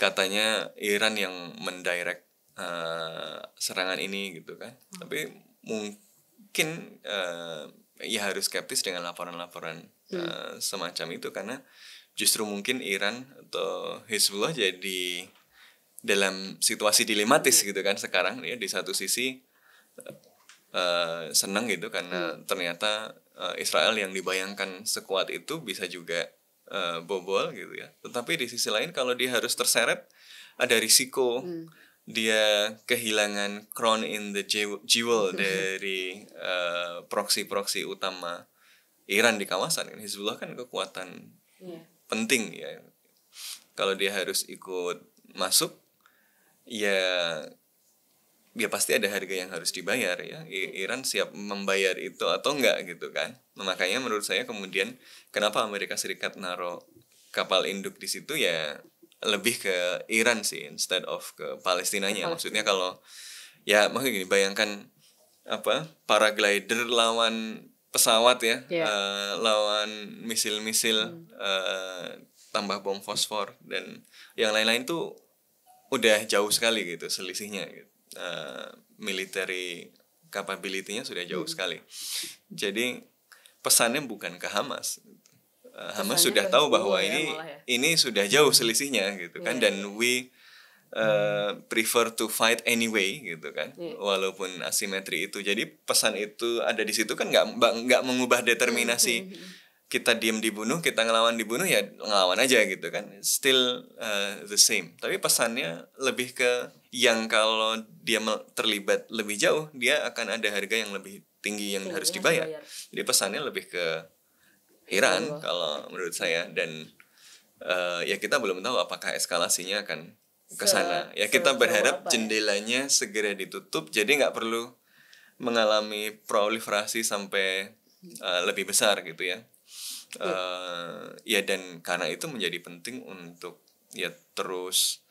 katanya Iran yang mendirect uh, serangan ini gitu kan hmm. tapi mungkin uh, ya harus skeptis dengan laporan-laporan hmm. Eh, semacam itu karena justru mungkin Iran atau Hezbollah jadi dalam situasi dilematis gitu kan sekarang ya di satu sisi uh, senang gitu karena hmm. ternyata uh, Israel yang dibayangkan sekuat itu bisa juga uh, bobol gitu ya tetapi di sisi lain kalau dia harus terseret ada risiko hmm dia kehilangan crown in the jewel dari eh, proksi-proksi uh, utama Iran di kawasan ini sebelah kan kekuatan yeah. penting ya kalau dia harus ikut masuk ya ya pasti ada harga yang harus dibayar ya Iran siap membayar itu atau enggak gitu kan makanya menurut saya kemudian kenapa Amerika Serikat naruh kapal induk di situ ya lebih ke Iran sih instead of ke Palestina-nya, Maksudnya kalau ya maksudnya gini bayangkan apa para glider lawan pesawat ya yeah. Iya. uh, lawan misil-misil hmm. uh, tambah bom fosfor dan yang lain-lain tuh udah jauh sekali gitu selisihnya gitu. Uh, military capability-nya sudah jauh hmm. sekali jadi pesannya bukan ke Hamas Eh, Hamas sudah tahu bahwa ya, ini ya. ini sudah jauh selisihnya gitu kan iya, dan iya. we uh, prefer to fight anyway gitu kan yeah. walaupun asimetri itu jadi pesan itu ada di situ kan nggak nggak mengubah determinasi iya, kita diam dibunuh kita ngelawan dibunuh ya ngelawan aja gitu kan still uh, the same tapi pesannya lebih ke yang kalau dia terlibat lebih jauh dia akan ada harga yang lebih tinggi yang tinggi harus dibayar. dibayar jadi pesannya lebih ke Iran kalau menurut saya dan uh, ya kita belum tahu apakah eskalasinya akan ke sana. Ya kita berharap ya. jendelanya segera ditutup jadi nggak perlu mengalami proliferasi sampai uh, lebih besar gitu ya. Uh, ya dan karena itu menjadi penting untuk ya terus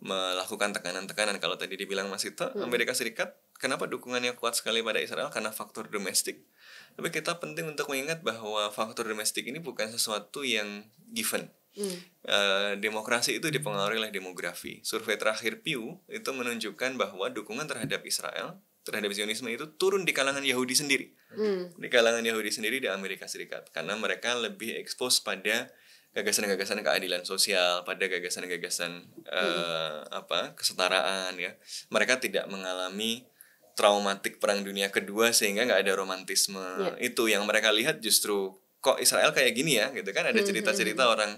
melakukan tekanan-tekanan kalau tadi dibilang Mas Ito hmm. Amerika Serikat kenapa dukungannya kuat sekali pada Israel karena faktor domestik tapi kita penting untuk mengingat bahwa faktor domestik ini bukan sesuatu yang given. Hmm. Uh, demokrasi itu dipengaruhi oleh demografi. Survei terakhir Pew itu menunjukkan bahwa dukungan terhadap Israel terhadap Zionisme itu turun di kalangan Yahudi sendiri, hmm. di kalangan Yahudi sendiri di Amerika Serikat karena mereka lebih expose pada gagasan-gagasan keadilan sosial, pada gagasan-gagasan hmm. Eh, apa kesetaraan ya. Mereka tidak mengalami traumatik perang dunia kedua sehingga nggak ada romantisme yeah. itu yang mereka lihat justru kok Israel kayak gini ya gitu kan ada hmm, cerita-cerita hmm, hmm. orang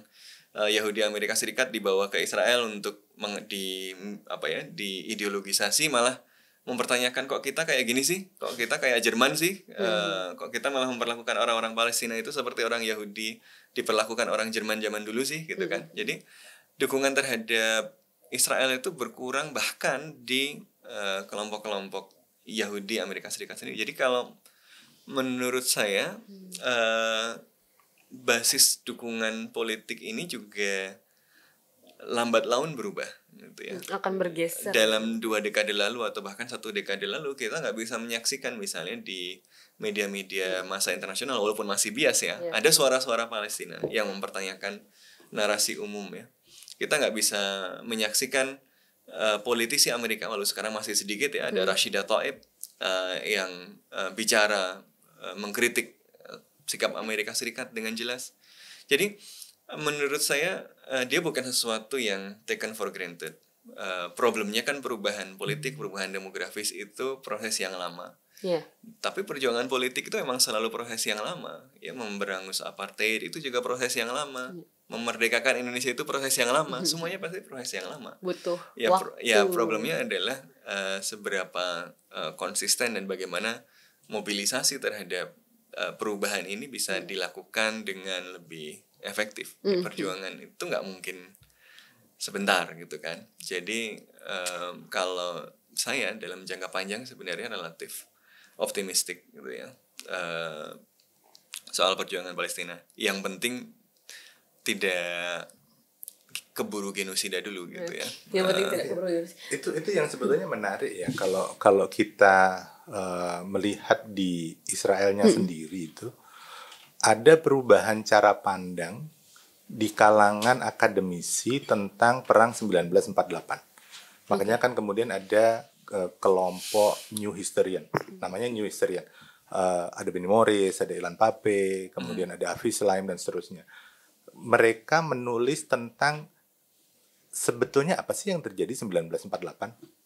uh, Yahudi Amerika Serikat dibawa ke Israel untuk meng, di apa ya di ideologisasi malah mempertanyakan kok kita kayak gini sih kok kita kayak Jerman sih hmm. uh, kok kita malah memperlakukan orang-orang Palestina itu seperti orang Yahudi diperlakukan orang Jerman zaman dulu sih gitu kan jadi dukungan terhadap Israel itu berkurang bahkan di eh, kelompok-kelompok uh, kelompok -kelompok Yahudi Amerika Serikat sendiri jadi kalau menurut saya hmm. uh, basis dukungan politik ini juga lambat laun berubah gitu ya akan bergeser dalam dua dekade lalu atau bahkan satu dekade lalu kita nggak bisa menyaksikan misalnya di media-media masa internasional walaupun masih bias ya yeah. ada suara-suara Palestina yang mempertanyakan narasi umum ya kita nggak bisa menyaksikan Eh, politisi Amerika walau sekarang masih sedikit ya ada hmm. Rashida Tlaib uh, eh, yang uh, bicara uh, mengkritik uh, sikap Amerika Serikat dengan jelas. Jadi menurut saya uh, dia bukan sesuatu yang taken for granted. Uh, problemnya kan perubahan politik, hmm. perubahan demografis itu proses yang lama. Yeah. Tapi perjuangan politik itu emang selalu proses yang lama. Ya memberangus apartheid itu juga proses yang lama. Iya. Memerdekakan Indonesia itu proses yang lama. Mm-hmm. Semuanya pasti proses yang lama. Butuh. Ya, waktu. Pro ya problemnya adalah uh, seberapa uh, konsisten dan bagaimana mobilisasi terhadap uh, perubahan ini bisa mm dilakukan dengan lebih efektif. Mm-hmm. perjuangan itu nggak mungkin sebentar gitu kan. Jadi um, kalau saya dalam jangka panjang sebenarnya relatif optimistik gitu ya uh, soal perjuangan Palestina yang penting tidak keburu genosida dulu gitu ya. Iya, yang penting eh, tidak keburu genosida. Itu itu yang sebetulnya menarik ya kalau kalau kita uh, melihat di Israelnya hmm. sendiri itu ada perubahan cara pandang di kalangan akademisi tentang perang 1948. Makanya kan kemudian ada Eh, kelompok New Historian. Namanya New Historian. Uh, ada Benny Morris, ada Ilan Pape, kemudian ada Avi Slime dan seterusnya. Mereka menulis tentang sebetulnya apa sih yang terjadi 1948?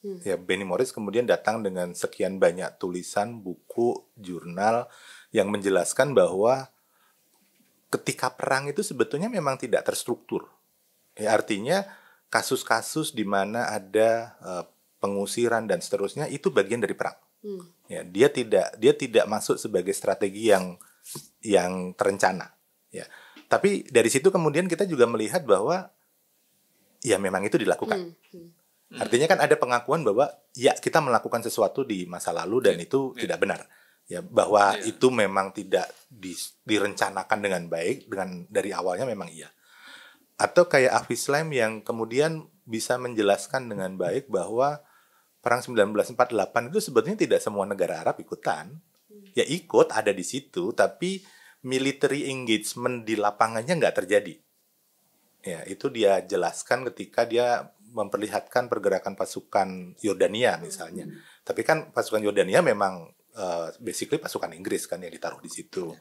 Hmm. Ya Benny Morris kemudian datang dengan sekian banyak tulisan, buku, jurnal yang menjelaskan bahwa ketika perang itu sebetulnya memang tidak terstruktur. Ya artinya kasus-kasus di mana ada uh, pengusiran dan seterusnya itu bagian dari perang. Hmm. Ya, dia tidak dia tidak masuk sebagai strategi yang yang terencana. Ya, tapi dari situ kemudian kita juga melihat bahwa ya memang itu dilakukan. Hmm. Hmm. Artinya kan ada pengakuan bahwa ya kita melakukan sesuatu di masa lalu dan ya. itu hmm. tidak benar. Ya bahwa ya. itu memang tidak di, direncanakan dengan baik dengan dari awalnya memang iya. Atau kayak Afislam yang kemudian bisa menjelaskan dengan baik bahwa perang 1948 itu sebetulnya tidak semua negara Arab ikutan. Hmm. Ya ikut ada di situ, tapi military engagement di lapangannya nggak terjadi. Ya itu dia jelaskan ketika dia memperlihatkan pergerakan pasukan Yordania misalnya. Hmm. Tapi kan pasukan Yordania memang uh, basically pasukan Inggris kan yang ditaruh di situ. Hmm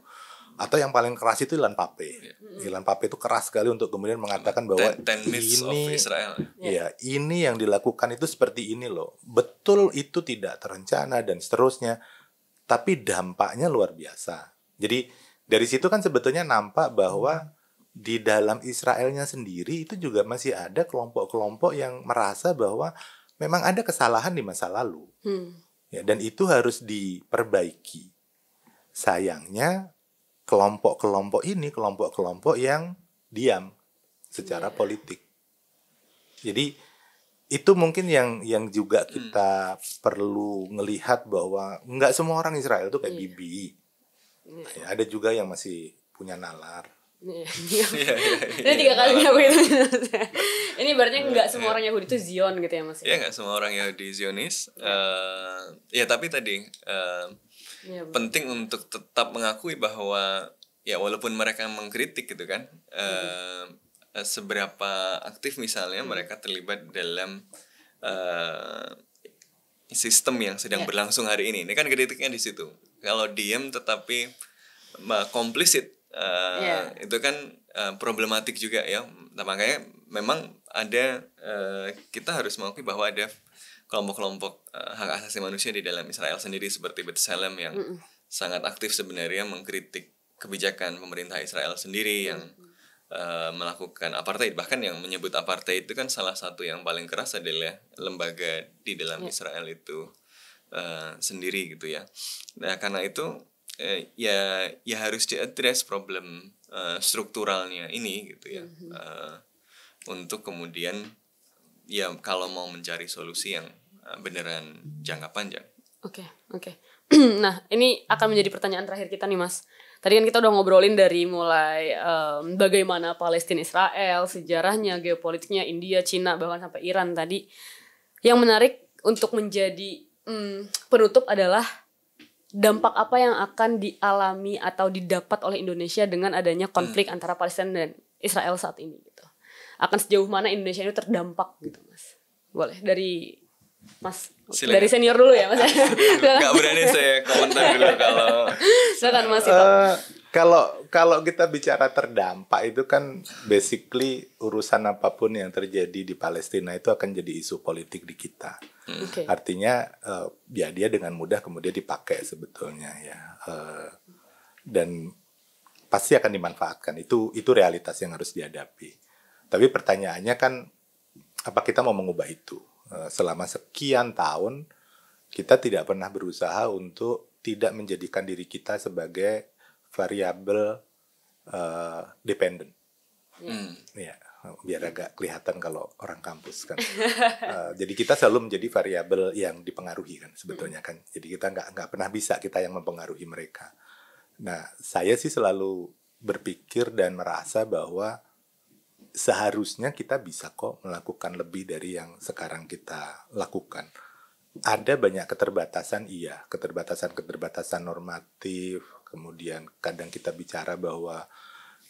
atau yang paling keras itu Ilan Pape. Yeah. Ilan Pape itu keras sekali untuk kemudian mengatakan bahwa ten, ten ini Israel. Ya, iya, ini yang dilakukan itu seperti ini loh. Betul itu tidak terencana dan seterusnya. Tapi dampaknya luar biasa. Jadi dari situ kan sebetulnya nampak bahwa di dalam Israelnya sendiri itu juga masih ada kelompok-kelompok yang merasa bahwa memang ada kesalahan di masa lalu. Hmm. Ya, dan itu harus diperbaiki. Sayangnya kelompok-kelompok ini kelompok-kelompok yang diam secara yeah. politik. Jadi itu mungkin yang yang juga hmm. kita hmm. perlu ngelihat bahwa nggak semua orang Israel itu kayak yeah. bibi. Yeah. Ada juga yang masih punya nalar. Ini iya, iya. iya, tiga kali aku itu. Ini berarti nggak semua orang Yahudi itu Zion gitu ya mas? Iya nggak semua orang Yahudi Zionis. Uh, ya tapi tadi uh, ya, penting untuk tetap mengakui bahwa ya walaupun mereka mengkritik gitu kan hmm. uh, seberapa aktif misalnya hmm. mereka terlibat dalam uh, sistem yang sedang iya. berlangsung hari ini ini kan kritiknya di situ kalau diem tetapi komplisit uh, eh, yeah. itu kan uh, problematik juga ya nah, makanya memang ada uh, kita harus mengakui bahwa ada kelompok-kelompok eh, hak asasi manusia di dalam Israel sendiri seperti Bethlehem yang mm -mm. sangat aktif sebenarnya mengkritik kebijakan pemerintah Israel sendiri yang -mm. yang uh, eh, melakukan apartheid bahkan yang menyebut apartheid itu kan salah satu yang paling keras adalah lembaga di dalam yeah. Israel itu uh, sendiri gitu ya. Nah karena itu uh, ya ya harus diadres problem uh, strukturalnya ini gitu ya mm -hmm. uh, untuk kemudian ya kalau mau mencari solusi yang Eh, beneran jangka panjang. Oke, okay, oke. Okay. nah, ini akan menjadi pertanyaan terakhir kita nih, Mas. Tadi kan kita udah ngobrolin dari mulai um, bagaimana Palestina Israel, sejarahnya, geopolitiknya, India, Cina, bahkan sampai Iran tadi. Yang menarik untuk menjadi um, penutup adalah dampak apa yang akan dialami atau didapat oleh Indonesia dengan adanya konflik hmm. antara Palestina dan Israel saat ini gitu. Akan sejauh mana Indonesia ini terdampak gitu, Mas? Boleh dari Mas Silakan. dari senior dulu ya Mas. Enggak berani saya komentar dulu kalau Silakan Mas itu. Uh, eh, kalau kalau kita bicara terdampak itu kan basically urusan apapun yang terjadi di Palestina itu akan jadi isu politik di kita. Hmm. Okay. Artinya uh, ya dia dengan mudah kemudian dipakai sebetulnya ya. Uh, dan pasti akan dimanfaatkan. Itu itu realitas yang harus dihadapi. Tapi pertanyaannya kan apa kita mau mengubah itu? Eh, selama sekian tahun kita tidak pernah berusaha untuk tidak menjadikan diri kita sebagai variabel uh, eh, dependent. Hmm. Ya, biar agak kelihatan kalau orang kampus kan. uh, jadi kita selalu menjadi variabel yang dipengaruhi kan sebetulnya hmm. kan. Jadi kita nggak nggak pernah bisa kita yang mempengaruhi mereka. Nah, saya sih selalu berpikir dan merasa bahwa seharusnya kita bisa kok melakukan lebih dari yang sekarang kita lakukan. Ada banyak keterbatasan, iya, keterbatasan-keterbatasan normatif, kemudian kadang kita bicara bahwa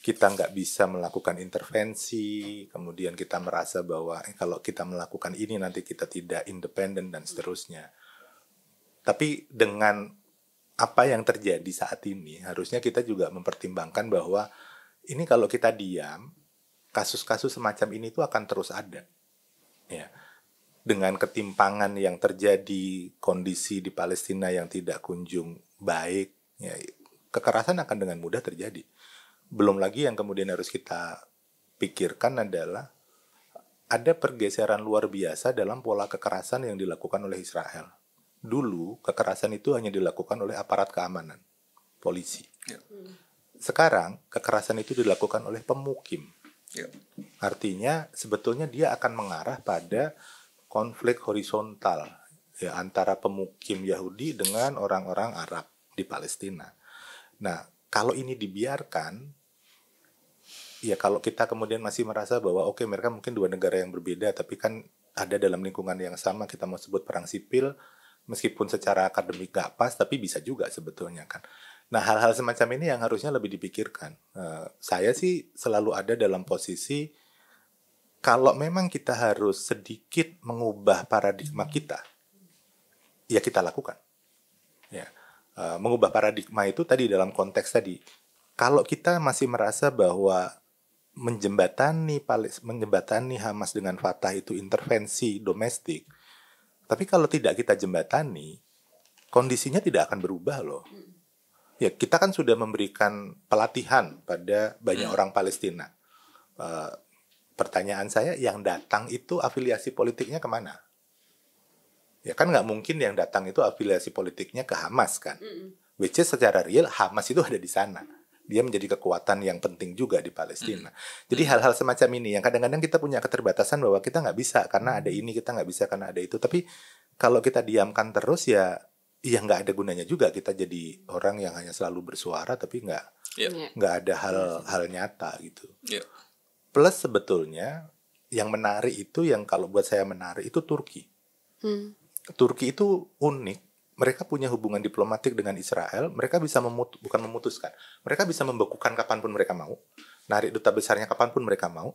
kita nggak bisa melakukan intervensi, kemudian kita merasa bahwa eh, kalau kita melakukan ini nanti kita tidak independen dan seterusnya. Tapi dengan apa yang terjadi saat ini, harusnya kita juga mempertimbangkan bahwa ini kalau kita diam, kasus-kasus semacam ini itu akan terus ada. Ya. Dengan ketimpangan yang terjadi, kondisi di Palestina yang tidak kunjung baik, ya, kekerasan akan dengan mudah terjadi. Belum lagi yang kemudian harus kita pikirkan adalah ada pergeseran luar biasa dalam pola kekerasan yang dilakukan oleh Israel. Dulu kekerasan itu hanya dilakukan oleh aparat keamanan, polisi. Ya. Sekarang kekerasan itu dilakukan oleh pemukim, Yeah. Artinya sebetulnya dia akan mengarah pada konflik horizontal ya antara pemukim Yahudi dengan orang-orang Arab di Palestina. Nah, kalau ini dibiarkan ya kalau kita kemudian masih merasa bahwa oke okay, mereka mungkin dua negara yang berbeda tapi kan ada dalam lingkungan yang sama kita mau sebut perang sipil meskipun secara akademik gak pas tapi bisa juga sebetulnya kan Nah, hal-hal semacam ini yang harusnya lebih dipikirkan. Uh, saya sih selalu ada dalam posisi kalau memang kita harus sedikit mengubah paradigma hmm. kita, ya kita lakukan. Ya, uh, mengubah paradigma itu tadi dalam konteks tadi. Kalau kita masih merasa bahwa menjembatani menjembatani Hamas dengan Fatah itu intervensi domestik, tapi kalau tidak kita jembatani, kondisinya tidak akan berubah loh hmm ya kita kan sudah memberikan pelatihan pada banyak hmm. orang Palestina. E, pertanyaan saya, yang datang itu afiliasi politiknya kemana? Ya kan nggak mungkin yang datang itu afiliasi politiknya ke Hamas kan? Hmm. Which is secara real Hamas itu ada di sana. Dia menjadi kekuatan yang penting juga di Palestina. Hmm. Jadi hmm. hal-hal semacam ini yang kadang-kadang kita punya keterbatasan bahwa kita nggak bisa karena hmm. ada ini, kita nggak bisa karena ada itu. Tapi kalau kita diamkan terus ya ya nggak ada gunanya juga kita jadi orang yang hanya selalu bersuara tapi nggak yeah. Iya. ada hal hal nyata gitu yeah. plus sebetulnya yang menarik itu yang kalau buat saya menarik itu Turki hmm. Turki itu unik mereka punya hubungan diplomatik dengan Israel mereka bisa memut bukan memutuskan mereka bisa membekukan kapanpun mereka mau narik duta besarnya kapanpun mereka mau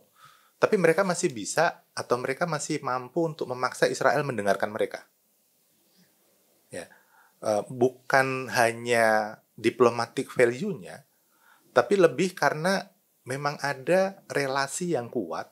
tapi mereka masih bisa atau mereka masih mampu untuk memaksa Israel mendengarkan mereka ya Eh, bukan hanya diplomatik value-nya, tapi lebih karena memang ada relasi yang kuat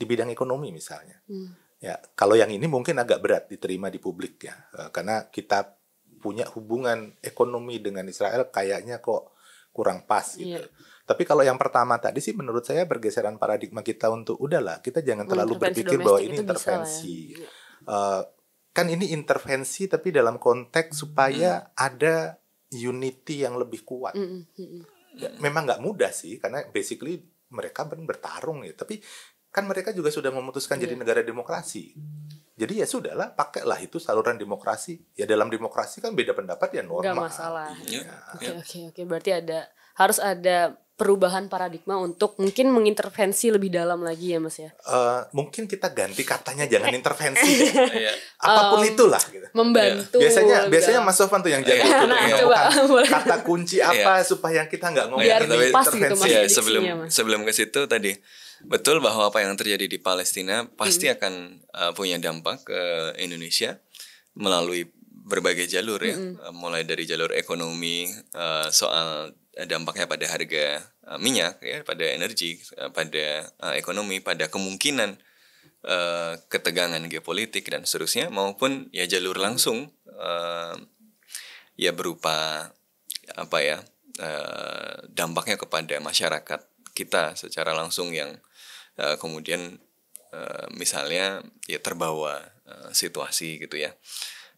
di bidang ekonomi misalnya. Hmm. Ya, kalau yang ini mungkin agak berat diterima di publik ya, eh, karena kita punya hubungan ekonomi dengan Israel kayaknya kok kurang pas gitu. Yeah. Tapi kalau yang pertama tadi sih menurut saya pergeseran paradigma kita untuk udahlah kita jangan terlalu berpikir bahwa ini ya. intervensi. ya. uh, kan ini intervensi tapi dalam konteks supaya mm. ada unity yang lebih kuat. Mm -hmm. ya, memang nggak mudah sih karena basically mereka ben bertarung ya, tapi kan mereka juga sudah memutuskan yeah. jadi iya. negara demokrasi. Jadi ya sudahlah, pakailah itu saluran demokrasi. Ya dalam demokrasi kan beda pendapat ya normal. Gak masalah. Iya, iya. Ya. Oke oke oke, berarti ada harus ada perubahan paradigma untuk mungkin mengintervensi lebih dalam lagi ya mas ya uh, mungkin kita ganti katanya jangan intervensi ya. apapun um, itulah gitu. membantu biasanya biasanya mas Sofan tuh yang jago iya. nah, coba, kata kunci iya. apa supaya kita nggak ngomong Biar gitu, intervensi ya, sebelum mas. sebelum ke situ tadi betul bahwa apa yang terjadi di Palestina pasti hmm. akan uh, punya dampak ke Indonesia melalui berbagai jalur ya, mm-hmm. mulai dari jalur ekonomi uh, soal eh, dampaknya pada harga uh, minyak ya, pada energi, uh, pada uh, ekonomi, pada kemungkinan uh, ketegangan geopolitik dan seterusnya, maupun ya jalur langsung uh, ya berupa apa ya uh, dampaknya kepada masyarakat kita secara langsung yang uh, kemudian uh, misalnya ya terbawa uh, situasi gitu ya.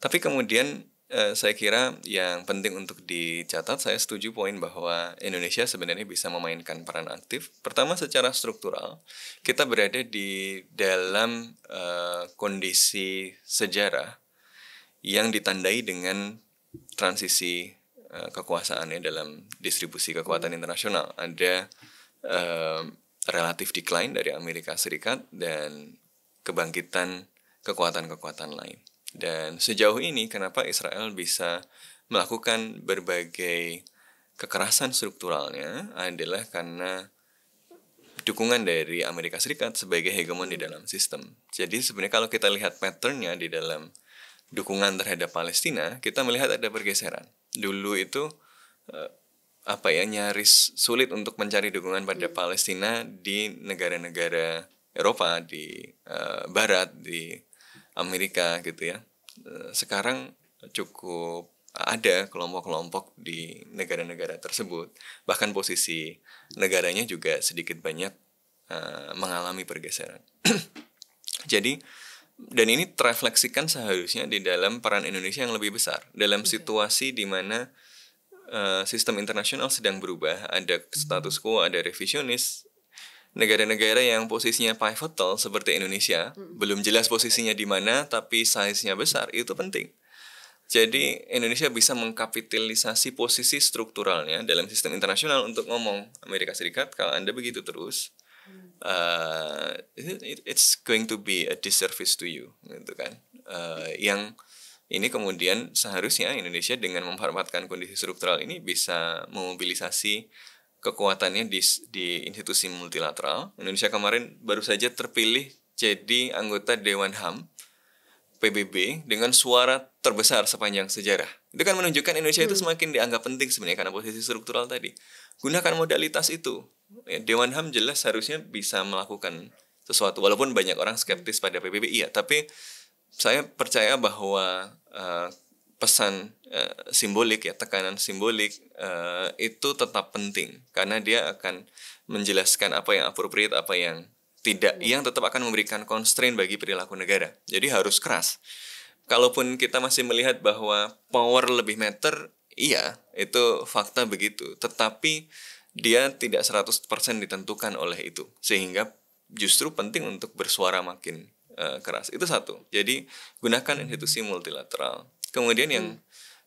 Tapi kemudian eh, saya kira yang penting untuk dicatat saya setuju poin bahwa Indonesia sebenarnya bisa memainkan peran aktif. Pertama secara struktural kita berada di dalam eh, kondisi sejarah yang ditandai dengan transisi eh, kekuasaannya dalam distribusi kekuatan internasional. Ada eh, relatif decline dari Amerika Serikat dan kebangkitan kekuatan-kekuatan lain. Dan sejauh ini kenapa Israel bisa melakukan berbagai kekerasan strukturalnya adalah karena dukungan dari Amerika Serikat sebagai hegemon di dalam sistem. Jadi sebenarnya kalau kita lihat patternnya di dalam dukungan terhadap Palestina, kita melihat ada pergeseran. Dulu itu eh, apa ya nyaris sulit untuk mencari dukungan pada Palestina di negara-negara Eropa, di uh, Barat, di Amerika gitu ya. Eh, sekarang cukup ada kelompok-kelompok di negara-negara tersebut. Bahkan posisi negaranya juga sedikit banyak uh, mengalami pergeseran. Jadi dan ini terefleksikan seharusnya di dalam peran Indonesia yang lebih besar dalam situasi di mana uh, sistem internasional sedang berubah, ada status quo, ada revisionis, negara-negara yang posisinya pivotal seperti Indonesia hmm. belum jelas posisinya di mana tapi size-nya besar itu penting. Jadi Indonesia bisa mengkapitalisasi posisi strukturalnya dalam sistem internasional untuk ngomong Amerika Serikat kalau anda begitu terus uh, it's going to be a disservice to you gitu kan uh, yang ini kemudian seharusnya Indonesia dengan memanfaatkan kondisi struktural ini bisa memobilisasi kekuatannya di, di institusi multilateral. Indonesia kemarin baru saja terpilih jadi anggota Dewan HAM PBB dengan suara terbesar sepanjang sejarah. Itu kan menunjukkan Indonesia hmm. itu semakin dianggap penting sebenarnya karena posisi struktural tadi. Gunakan modalitas itu. Ya, Dewan HAM jelas harusnya bisa melakukan sesuatu walaupun banyak orang skeptis pada PBB iya, tapi saya percaya bahwa uh, pesan e, simbolik ya tekanan simbolik e, itu tetap penting karena dia akan menjelaskan apa yang appropriate apa yang tidak hmm. yang tetap akan memberikan constraint bagi perilaku negara jadi harus keras kalaupun kita masih melihat bahwa power lebih matter iya itu fakta begitu tetapi dia tidak 100% ditentukan oleh itu sehingga justru penting untuk bersuara makin eh, keras itu satu jadi gunakan institusi multilateral Kemudian yang hmm.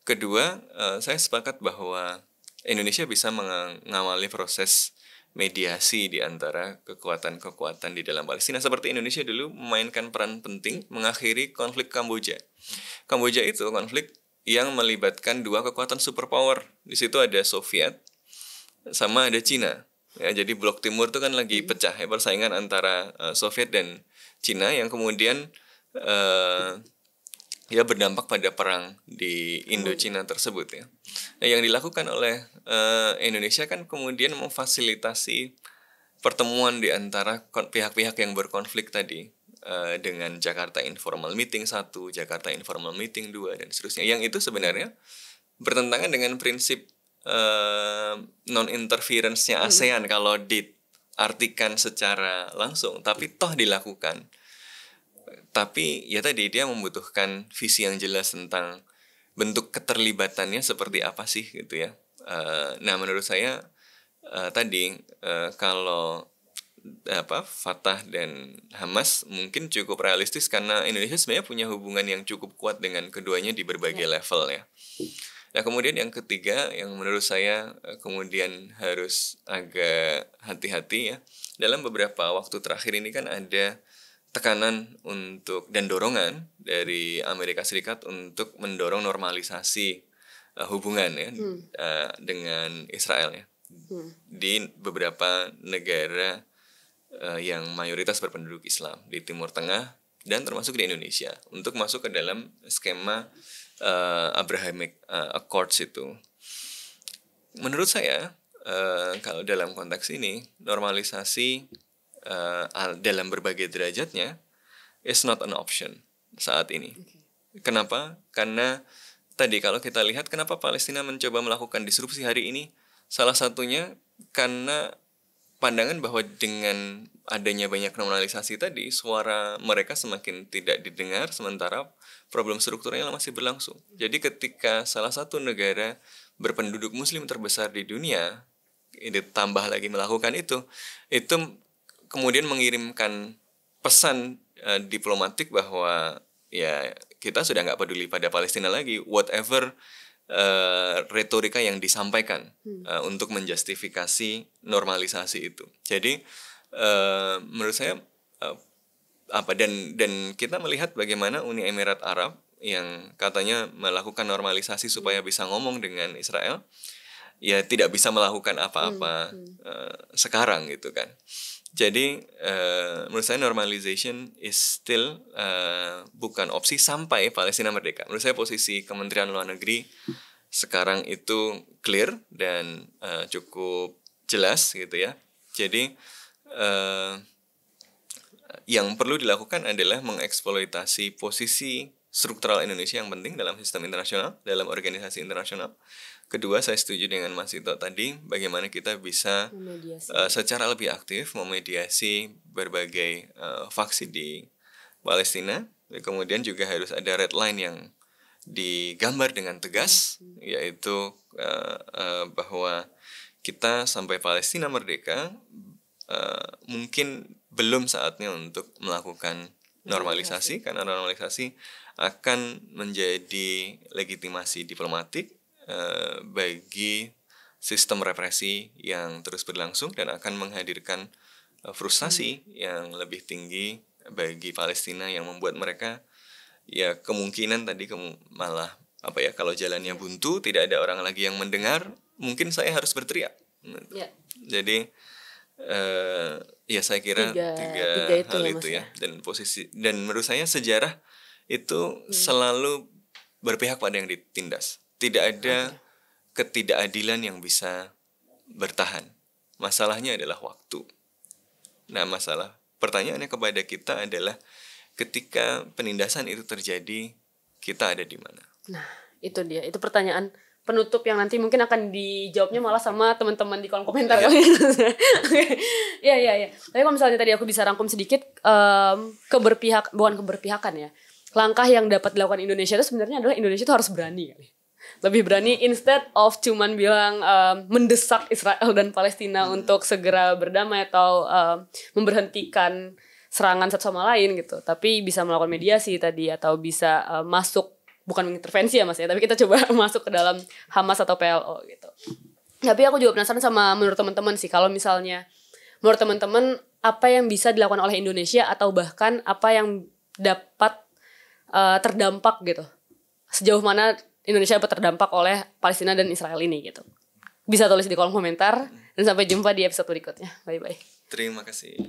kedua, uh, saya sepakat bahwa Indonesia bisa mengawali proses mediasi di antara kekuatan-kekuatan di dalam Palestina seperti Indonesia dulu memainkan peran penting hmm. mengakhiri konflik Kamboja. Kamboja itu konflik yang melibatkan dua kekuatan superpower. Di situ ada Soviet sama ada Cina. Ya, jadi blok timur itu kan lagi hmm. pecah ya persaingan antara uh, Soviet dan Cina yang kemudian uh, ya berdampak pada perang di Indochina tersebut ya. Nah, yang dilakukan oleh uh, Indonesia kan kemudian memfasilitasi pertemuan di antara pihak-pihak yang berkonflik tadi uh, dengan Jakarta Informal Meeting 1, Jakarta Informal Meeting 2 dan seterusnya. Yang itu sebenarnya bertentangan dengan prinsip uh, eh, non interference-nya hmm. ASEAN hmm. kalau diartikan secara langsung, tapi toh dilakukan tapi ya tadi dia membutuhkan visi yang jelas tentang bentuk keterlibatannya seperti apa sih gitu ya uh, nah menurut saya uh, tadi uh, kalau apa Fatah dan Hamas mungkin cukup realistis karena Indonesia sebenarnya punya hubungan yang cukup kuat dengan keduanya di berbagai ya. level ya. Nah kemudian yang ketiga yang menurut saya kemudian harus agak hati-hati ya dalam beberapa waktu terakhir ini kan ada tekanan untuk dan dorongan dari Amerika Serikat untuk mendorong normalisasi uh, hubungan ya hmm. uh, dengan Israel ya hmm. di beberapa negara uh, yang mayoritas berpenduduk Islam di Timur Tengah dan termasuk di Indonesia untuk masuk ke dalam skema uh, Abrahamic uh, Accords itu. Menurut saya uh, kalau dalam konteks ini normalisasi uh, dalam berbagai derajatnya is not an option saat ini. Okay. Kenapa? Karena tadi kalau kita lihat kenapa Palestina mencoba melakukan disrupsi hari ini, salah satunya karena pandangan bahwa dengan adanya banyak normalisasi tadi, suara mereka semakin tidak didengar, sementara problem strukturnya masih berlangsung. Jadi ketika salah satu negara berpenduduk muslim terbesar di dunia, ini tambah lagi melakukan itu, itu kemudian mengirimkan pesan uh, diplomatik bahwa ya kita sudah nggak peduli pada Palestina lagi whatever uh, retorika yang disampaikan uh, untuk menjustifikasi normalisasi itu jadi uh, menurut saya uh, apa dan dan kita melihat bagaimana Uni Emirat Arab yang katanya melakukan normalisasi supaya bisa ngomong dengan Israel ya tidak bisa melakukan apa-apa hmm. uh, sekarang gitu kan jadi uh, menurut saya normalization is still uh, bukan opsi sampai Palestina merdeka. Menurut saya posisi Kementerian Luar Negeri sekarang itu clear dan uh, cukup jelas gitu ya. Jadi uh, yang perlu dilakukan adalah mengeksploitasi posisi struktural Indonesia yang penting dalam sistem internasional, dalam organisasi internasional Kedua, saya setuju dengan Mas Ito tadi, bagaimana kita bisa uh, secara lebih aktif memediasi berbagai uh, faksi di Palestina. Kemudian juga harus ada red line yang digambar dengan tegas, hmm. yaitu uh, uh, bahwa kita sampai Palestina merdeka, uh, mungkin belum saatnya untuk melakukan normalisasi. karena normalisasi akan menjadi legitimasi diplomatik Eh, bagi sistem represi yang terus berlangsung dan akan menghadirkan eh, frustasi hmm. yang lebih tinggi bagi Palestina yang membuat mereka ya kemungkinan tadi ke malah apa ya kalau jalannya buntu tidak ada orang lagi yang mendengar mungkin saya harus berteriak ya. jadi uh, ya saya kira tiga, tiga, tiga hal ya, itu ya. ya dan posisi dan menurut saya sejarah itu hmm. selalu berpihak pada yang ditindas tidak ada ketidakadilan yang bisa bertahan. Masalahnya adalah waktu. Nah, masalah pertanyaannya kepada kita adalah ketika penindasan itu terjadi, kita ada di mana? Nah, itu dia. Itu pertanyaan penutup yang nanti mungkin akan dijawabnya malah sama teman-teman di kolom komentar Ya, ya, ya. iya. Tapi kalau misalnya tadi aku bisa rangkum sedikit um, keberpihak bukan keberpihakan ya. Langkah yang dapat dilakukan Indonesia itu sebenarnya adalah Indonesia itu harus berani lebih berani instead of cuman bilang um, mendesak Israel dan Palestina hmm. untuk segera berdamai atau um, memberhentikan serangan satu sama lain gitu tapi bisa melakukan mediasi tadi atau bisa um, masuk bukan mengintervensi ya mas ya tapi kita coba masuk ke dalam Hamas atau PLO gitu tapi aku juga penasaran sama menurut teman-teman sih kalau misalnya menurut teman-teman apa yang bisa dilakukan oleh Indonesia atau bahkan apa yang dapat uh, terdampak gitu sejauh mana Indonesia dapat terdampak oleh Palestina dan Israel ini gitu. Bisa tulis di kolom komentar dan sampai jumpa di episode berikutnya. Bye bye. Terima kasih.